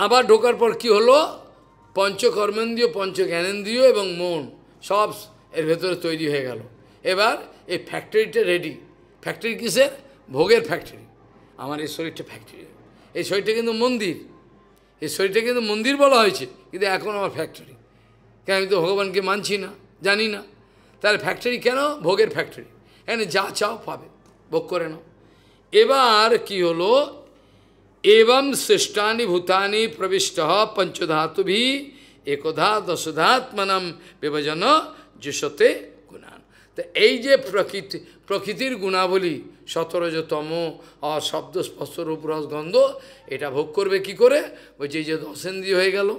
আবার ঢোকার পর কি হলো পঞ্চকর্মেন্দ্রীয় পঞ্চজ্ঞানেন্দ্রীয় এবং মন সব এর ভেতরে তৈরি হয়ে গেল এবার এই ফ্যাক্টরিটা রেডি ফ্যাক্টরি কিসের ভোগের ফ্যাক্টরি আমার এই শরীরটা ফ্যাক্টরি এই শরীরটা কিন্তু মন্দির এই শরীরটা কিন্তু মন্দির বলা হয়েছে কিন্তু এখন আমার ফ্যাক্টরি কেন আমি তো ভগবানকে মানছি না জানি না তাহলে ফ্যাক্টরি কেন ভোগের ফ্যাক্টরি এখানে যা চাও পাবে ভোগ করে নাও এবার কি হলো এবং শ্রেষ্ঠানি ভূতানি প্রবিষ্ট পঞ্চধাতুভি একধা দশধাত্মনম বিভাজন যশতে গুণান তো এই যে প্রকৃতি প্রকৃতির গুণাবলী সতরজতম অশব্দ স্পষ্ট রূপ রসগন্ধ এটা ভোগ করবে কি করে ওই যে যে হয়ে গেল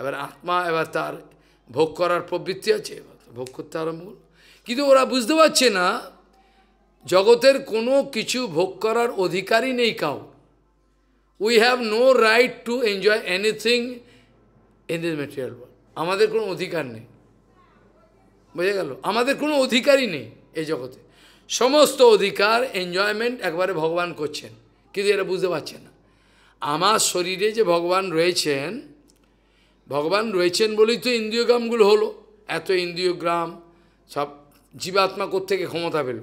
এবার আত্মা এবার তার ভোগ করার প্রবৃত্তি আছে ভোগ করতে আরম্ভ কিন্তু ওরা বুঝতে পারছে না জগতের কোনো কিছু ভোগ করার অধিকারই নেই কাউ we have no right to enjoy anything in this material world আমাদের কোনো অধিকার নেই বোঝা গেল আমাদের কোনো অধিকারই নেই এই জগতে সমস্ত অধিকার এনজয়মেন্ট একবারে ভগবান করছেন কিন্তু এরা বুঝতে পারছে না আমার শরীরে যে ভগবান রয়েছেন ভগবান রয়েছেন বলেই তো ইন্দ্রিয়গ্রামগুলো হলো এত ইন্দ্রিয়গ্রাম সব জীবাত্মা কোথেকে ক্ষমতা পেল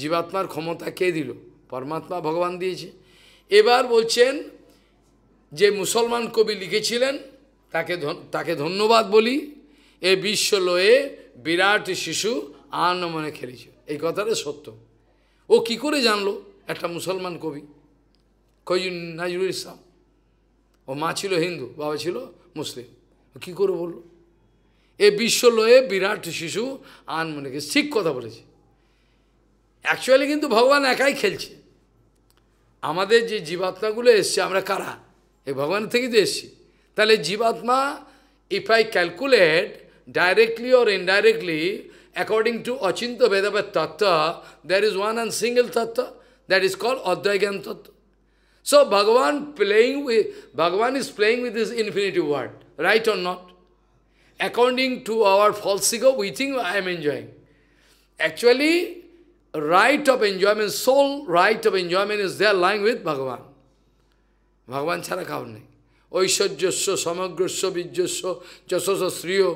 জীবাত্মার ক্ষমতা কে দিল পরমাত্মা ভগবান দিয়েছে এবার বলছেন যে মুসলমান কবি লিখেছিলেন তাকে তাকে ধন্যবাদ বলি এ বিশ্ব লয়ে বিরাট শিশু আন মনে খেলেছে এই কথাটা সত্য ও কি করে জানলো একটা মুসলমান কবি কই নাজরুল ইসলাম ও মা ছিল হিন্দু বাবা ছিল মুসলিম কি করে বলল এ বিশ্ব বিশ্বলয়ে বিরাট শিশু আন মনেকে ঠিক কথা বলেছে অ্যাকচুয়ালি কিন্তু ভগবান একাই খেলছে আমাদের যে জীবাত্মাগুলো এসছে আমরা কারা এই ভগবানের থেকেই তো এসছি তাহলে জীবাত্মা if I calculate directly or indirectly according to অচিন্ত ভেদাবের তত্ত্ব that is one and single তত্ত্ব দ্যাট ইজ কল অধ্যয় জ্ঞান তত্ত্ব so Bhagwan playing with Bhagwan is playing with his infinity world Right or not? According to our false ego, we think I am enjoying. Actually, right of enjoyment, soul right of enjoyment is there lying with Bhagavan. Bhagavan chara kaunne. Oishajyasya samagrasya vijyasya বীর্যস্য sriyo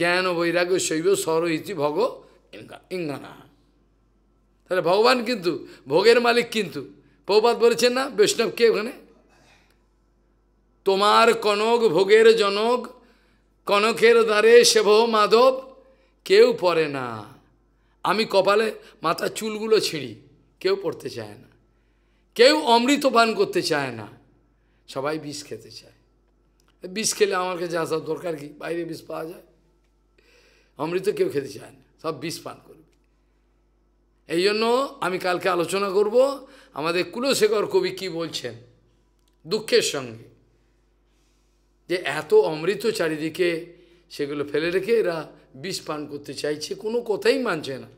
jnana vairagya বৈরাগ্য saro সর bhago ingana. Bhagavan kintu, ভগবান malik kintu. মালিক কিন্তু পৌপাত বলেছেন না তোমার কনক ভোগের জনক কনকের দ্বারে সেভ মাধব কেউ পরে না আমি কপালে মাথা চুলগুলো ছিঁড়ি কেউ পড়তে চায় না কেউ অমৃত পান করতে চায় না সবাই বিষ খেতে চায় বিষ খেলে আমার কাছে আসার দরকার কি বাইরে বিষ পাওয়া যায় অমৃত কেউ খেতে চায় না সব বিষ পান করবে এই জন্য আমি কালকে আলোচনা করব আমাদের কুলশেখর কবি কি বলছেন দুঃখের সঙ্গে যে এত অমৃত চারিদিকে সেগুলো ফেলে রেখে এরা বিষ পান করতে চাইছে কোনো কথাই মানছে না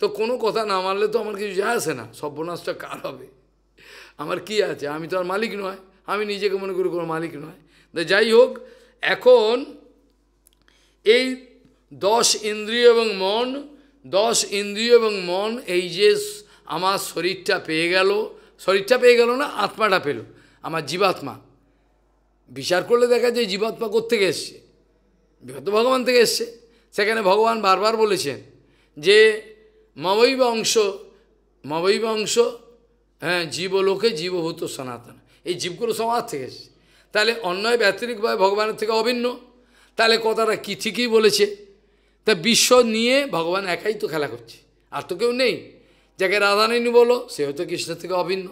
তো কোনো কথা না মানলে তো আমার কিছু যায় আসে না সর্বনাশটা কার হবে আমার কি আছে আমি তো আর মালিক নয় আমি নিজেকে মনে করি কোনো মালিক নয় যাই হোক এখন এই দশ ইন্দ্রিয় এবং মন দশ ইন্দ্রিয় এবং মন এই যে আমার শরীরটা পেয়ে গেল শরীরটা পেয়ে গেল না আত্মাটা পেল আমার জীবাত্মা বিচার করলে দেখা যায় জীবাত্মা কোথেকে এসছে বিগত ভগবান থেকে এসছে সেখানে ভগবান বারবার বলেছেন যে মবৈব অংশ মবৈব অংশ হ্যাঁ জীবলোকে জীবভূত সনাতন এই জীবগুলো সমাজ থেকে এসছে তাহলে অন্যয় ব্যতিরিকভাবে ভগবানের থেকে অভিন্ন তাহলে কথাটা কী ঠিকই বলেছে তা বিশ্ব নিয়ে ভগবান একাই তো খেলা করছে আর তো কেউ নেই যাকে রাধারানী বলো সে হয়তো কৃষ্ণের থেকে অভিন্ন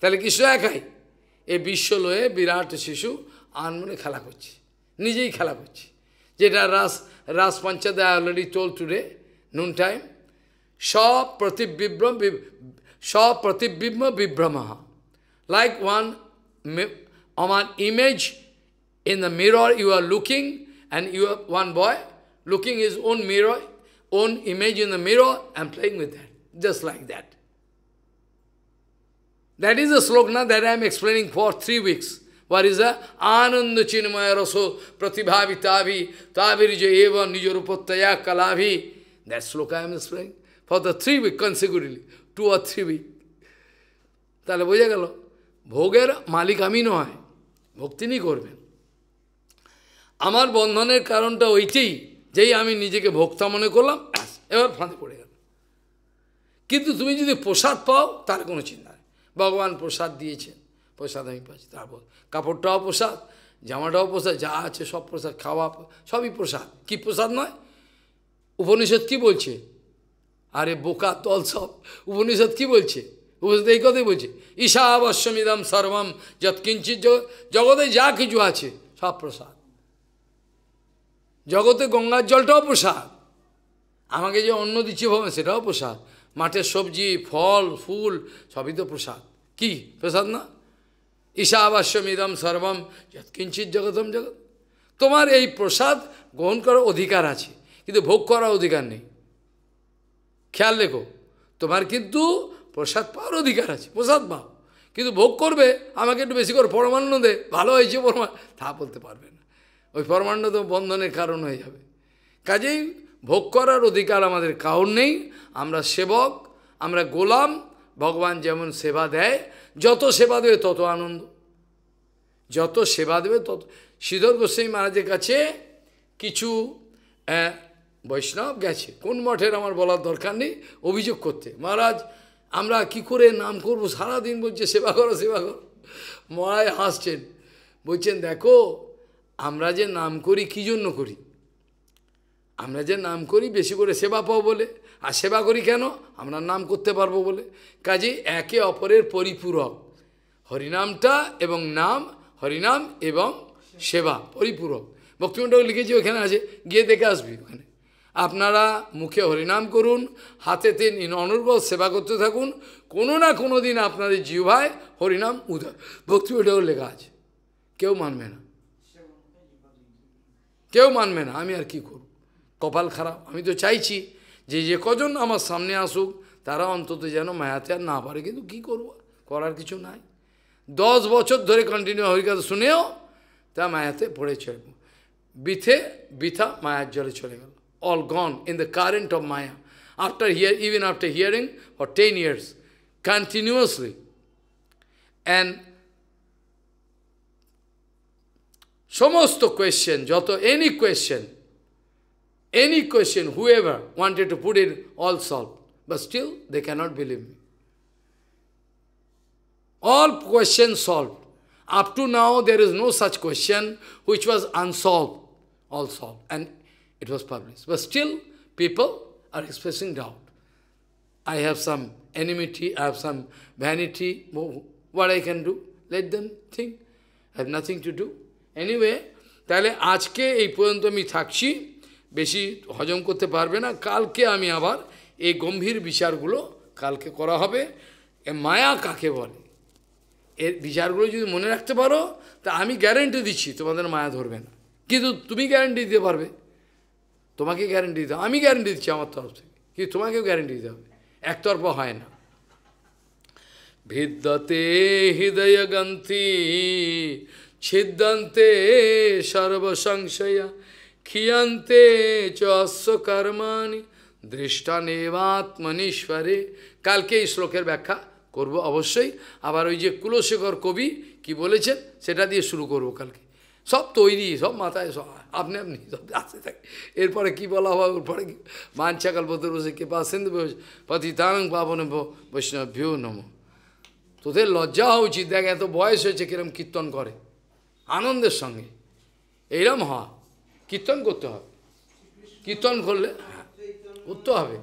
তাহলে কৃষ্ণ একাই এ বিশ্ব লয়ে বিরাট শিশু আনমনে খেলা করছে নিজেই খেলা করছে যেটা রাস রাস পঞ্চায়েত I already told today noon time সব প্রতিবিভ্রম সব প্রতিবিম্ব বিভ্রমা like one on an image in the mirror you are looking and you one boy looking his own mirror, own image in the mirror and playing with that, just like that. That is a slogan that I am explaining for three weeks. What is that? Ananda Chinmaya Raso Pratibhavi Tavi Tavirija Eva nijarupattaya Kalavi. That sloka I am explaining for the three weeks consecutively, two or three week. তাহলে বোঝা গেল ভোগের মালিক আমি নয় ভক্তি নি করবেন আমার বন্ধনের কারণটা Jai ami আমি নিজেকে ভোক্তা মনে করলাম এবার ফাঁদে পড়ে গেল কিন্তু তুমি যদি প্রসাদ পাও তার কোনো চিন্তা ভগবান প্রসাদ দিয়েছেন প্রসাদ আমি পাচ্ছি তারপর কাপড়টাও প্রসাদ জামাটাও প্রসাদ যা আছে সব প্রসাদ খাওয়া সবই প্রসাদ কি প্রসাদ নয় উপনিষদ কি বলছে আরে বোকা তল সব উপনিষদ কি বলছে উপনিষদ এই কথাই বলছে ঈশাবশ্যমিদম সর্বম যৎকিঞ্চিত জগতে যা কিছু আছে সব প্রসাদ জগতে গঙ্গার জলটাও প্রসাদ আমাকে যে অন্য দিচ্ছে ভবন সেটাও প্রসাদ মাঠের সবজি ফল ফুল সবই তো প্রসাদ কি প্রসাদ না ঈশাবাস্যমিদম সর্বম কিঞ্চিত জগতম জগৎ তোমার এই প্রসাদ গ্রহণ করার অধিকার আছে কিন্তু ভোগ করার অধিকার নেই খেয়াল রেখো তোমার কিন্তু প্রসাদ পাওয়ার অধিকার আছে প্রসাদ পাও কিন্তু ভোগ করবে আমাকে একটু বেশি করে পরমান্ন দে ভালো হয়েছে পরমাণ তা বলতে পারবে না ওই পরমান্ন তো বন্ধনের কারণ হয়ে যাবে কাজেই ভোগ করার অধিকার আমাদের কাউর নেই আমরা সেবক আমরা গোলাম ভগবান যেমন সেবা দেয় যত সেবা দেবে তত আনন্দ যত সেবা দেবে তত শ্রীধর গোস্বামী মহারাজের কাছে কিছু বৈষ্ণব গেছে কোন মঠের আমার বলার দরকার নেই অভিযোগ করতে মহারাজ আমরা কি করে নাম করব সারাদিন বলছে সেবা করো সেবা করো মহারাজ হাসছেন বলছেন দেখো আমরা যে নাম করি কি জন্য করি আমরা যে নাম করি বেশি করে সেবা পাও বলে আর সেবা করি কেন আমরা নাম করতে পারবো বলে কাজে একে অপরের পরিপূরক হরিনামটা এবং নাম হরিনাম এবং সেবা পরিপূরক বক্তব্যটাও লিখেছি ওখানে আছে গিয়ে দেখে আসবি ওখানে আপনারা মুখে হরিনাম করুন হাতেতে অনুর্বর সেবা করতে থাকুন কোনো না কোনো দিন আপনাদের জিহ্বায় হরিনাম উদয় ভক্তিপীঠেও লেখা আছে কেউ মানবে না কেউ মানবে না আমি আর কি করব কপাল খারাপ আমি তো চাইছি যে যে কজন আমার সামনে আসুক তারা অন্তত যেন মায়াতে আর না পারে কিন্তু কী করবো করার কিছু নাই দশ বছর ধরে কন্টিনিউ হরিকথা শুনেও তা মায়াতে পড়ে চলব বিথে বিথা মায়ার জলে চলে গেল all gone in the current of maya after here even after hearing for ten years continuously and সমস্ত কোয়েশ্চেন যত any question Any question, whoever wanted to put it, all solved. But still, they cannot believe me. All questions solved. Up to now, there is no such question which was unsolved. All solved. And it was published. But still, people are expressing doubt. I have some enmity, I have some vanity. What I can do? Let them think. I have nothing to do. Anyway, তাহলে আজকে এই পর্যন্ত আমি থাকছি বেশি হজম করতে পারবে না কালকে আমি আবার এই গম্ভীর বিচারগুলো কালকে করা হবে এ মায়া কাকে বলে এর বিচারগুলো যদি মনে রাখতে পারো তা আমি গ্যারেন্টি দিচ্ছি তোমাদের মায়া ধরবে না কিন্তু তুমি গ্যারেন্টি দিতে পারবে তোমাকে গ্যারেন্টি দিতে আমি গ্যারেন্টি দিচ্ছি আমার তরফ থেকে কিন্তু তোমাকেও গ্যারেন্টি দিতে হবে একতরফা হয় না ভিদ্যতে হৃদয় গ্রন্থি ছিদ্যন্তে সর্বসংশয়া খিয়ন্তে চস্য কর্মাণি দৃষ্টানেবাত্মনীশ্বরে কালকে এই শ্লোকের ব্যাখ্যা করব অবশ্যই আবার ওই যে কুলশেখর কবি কি বলেছেন সেটা দিয়ে শুরু করব কালকে সব তৈরি সব মাথায় সব আপনি আপনি সব আসতে থাকে এরপরে কী বলা হয় ওরপরে কি মানছাকাল বোধের বসে কে বা সিন্ধু পতিতানং পাবন বৈষ্ণভ্যো নম তোদের লজ্জা হওয়া উচিত দেখ এত বয়স হয়েছে কীরম কীর্তন করে আনন্দের সঙ্গে এইরম হওয়া কীর্তন করতে হবে কীর্তন করলে হ্যাঁ করতে হবে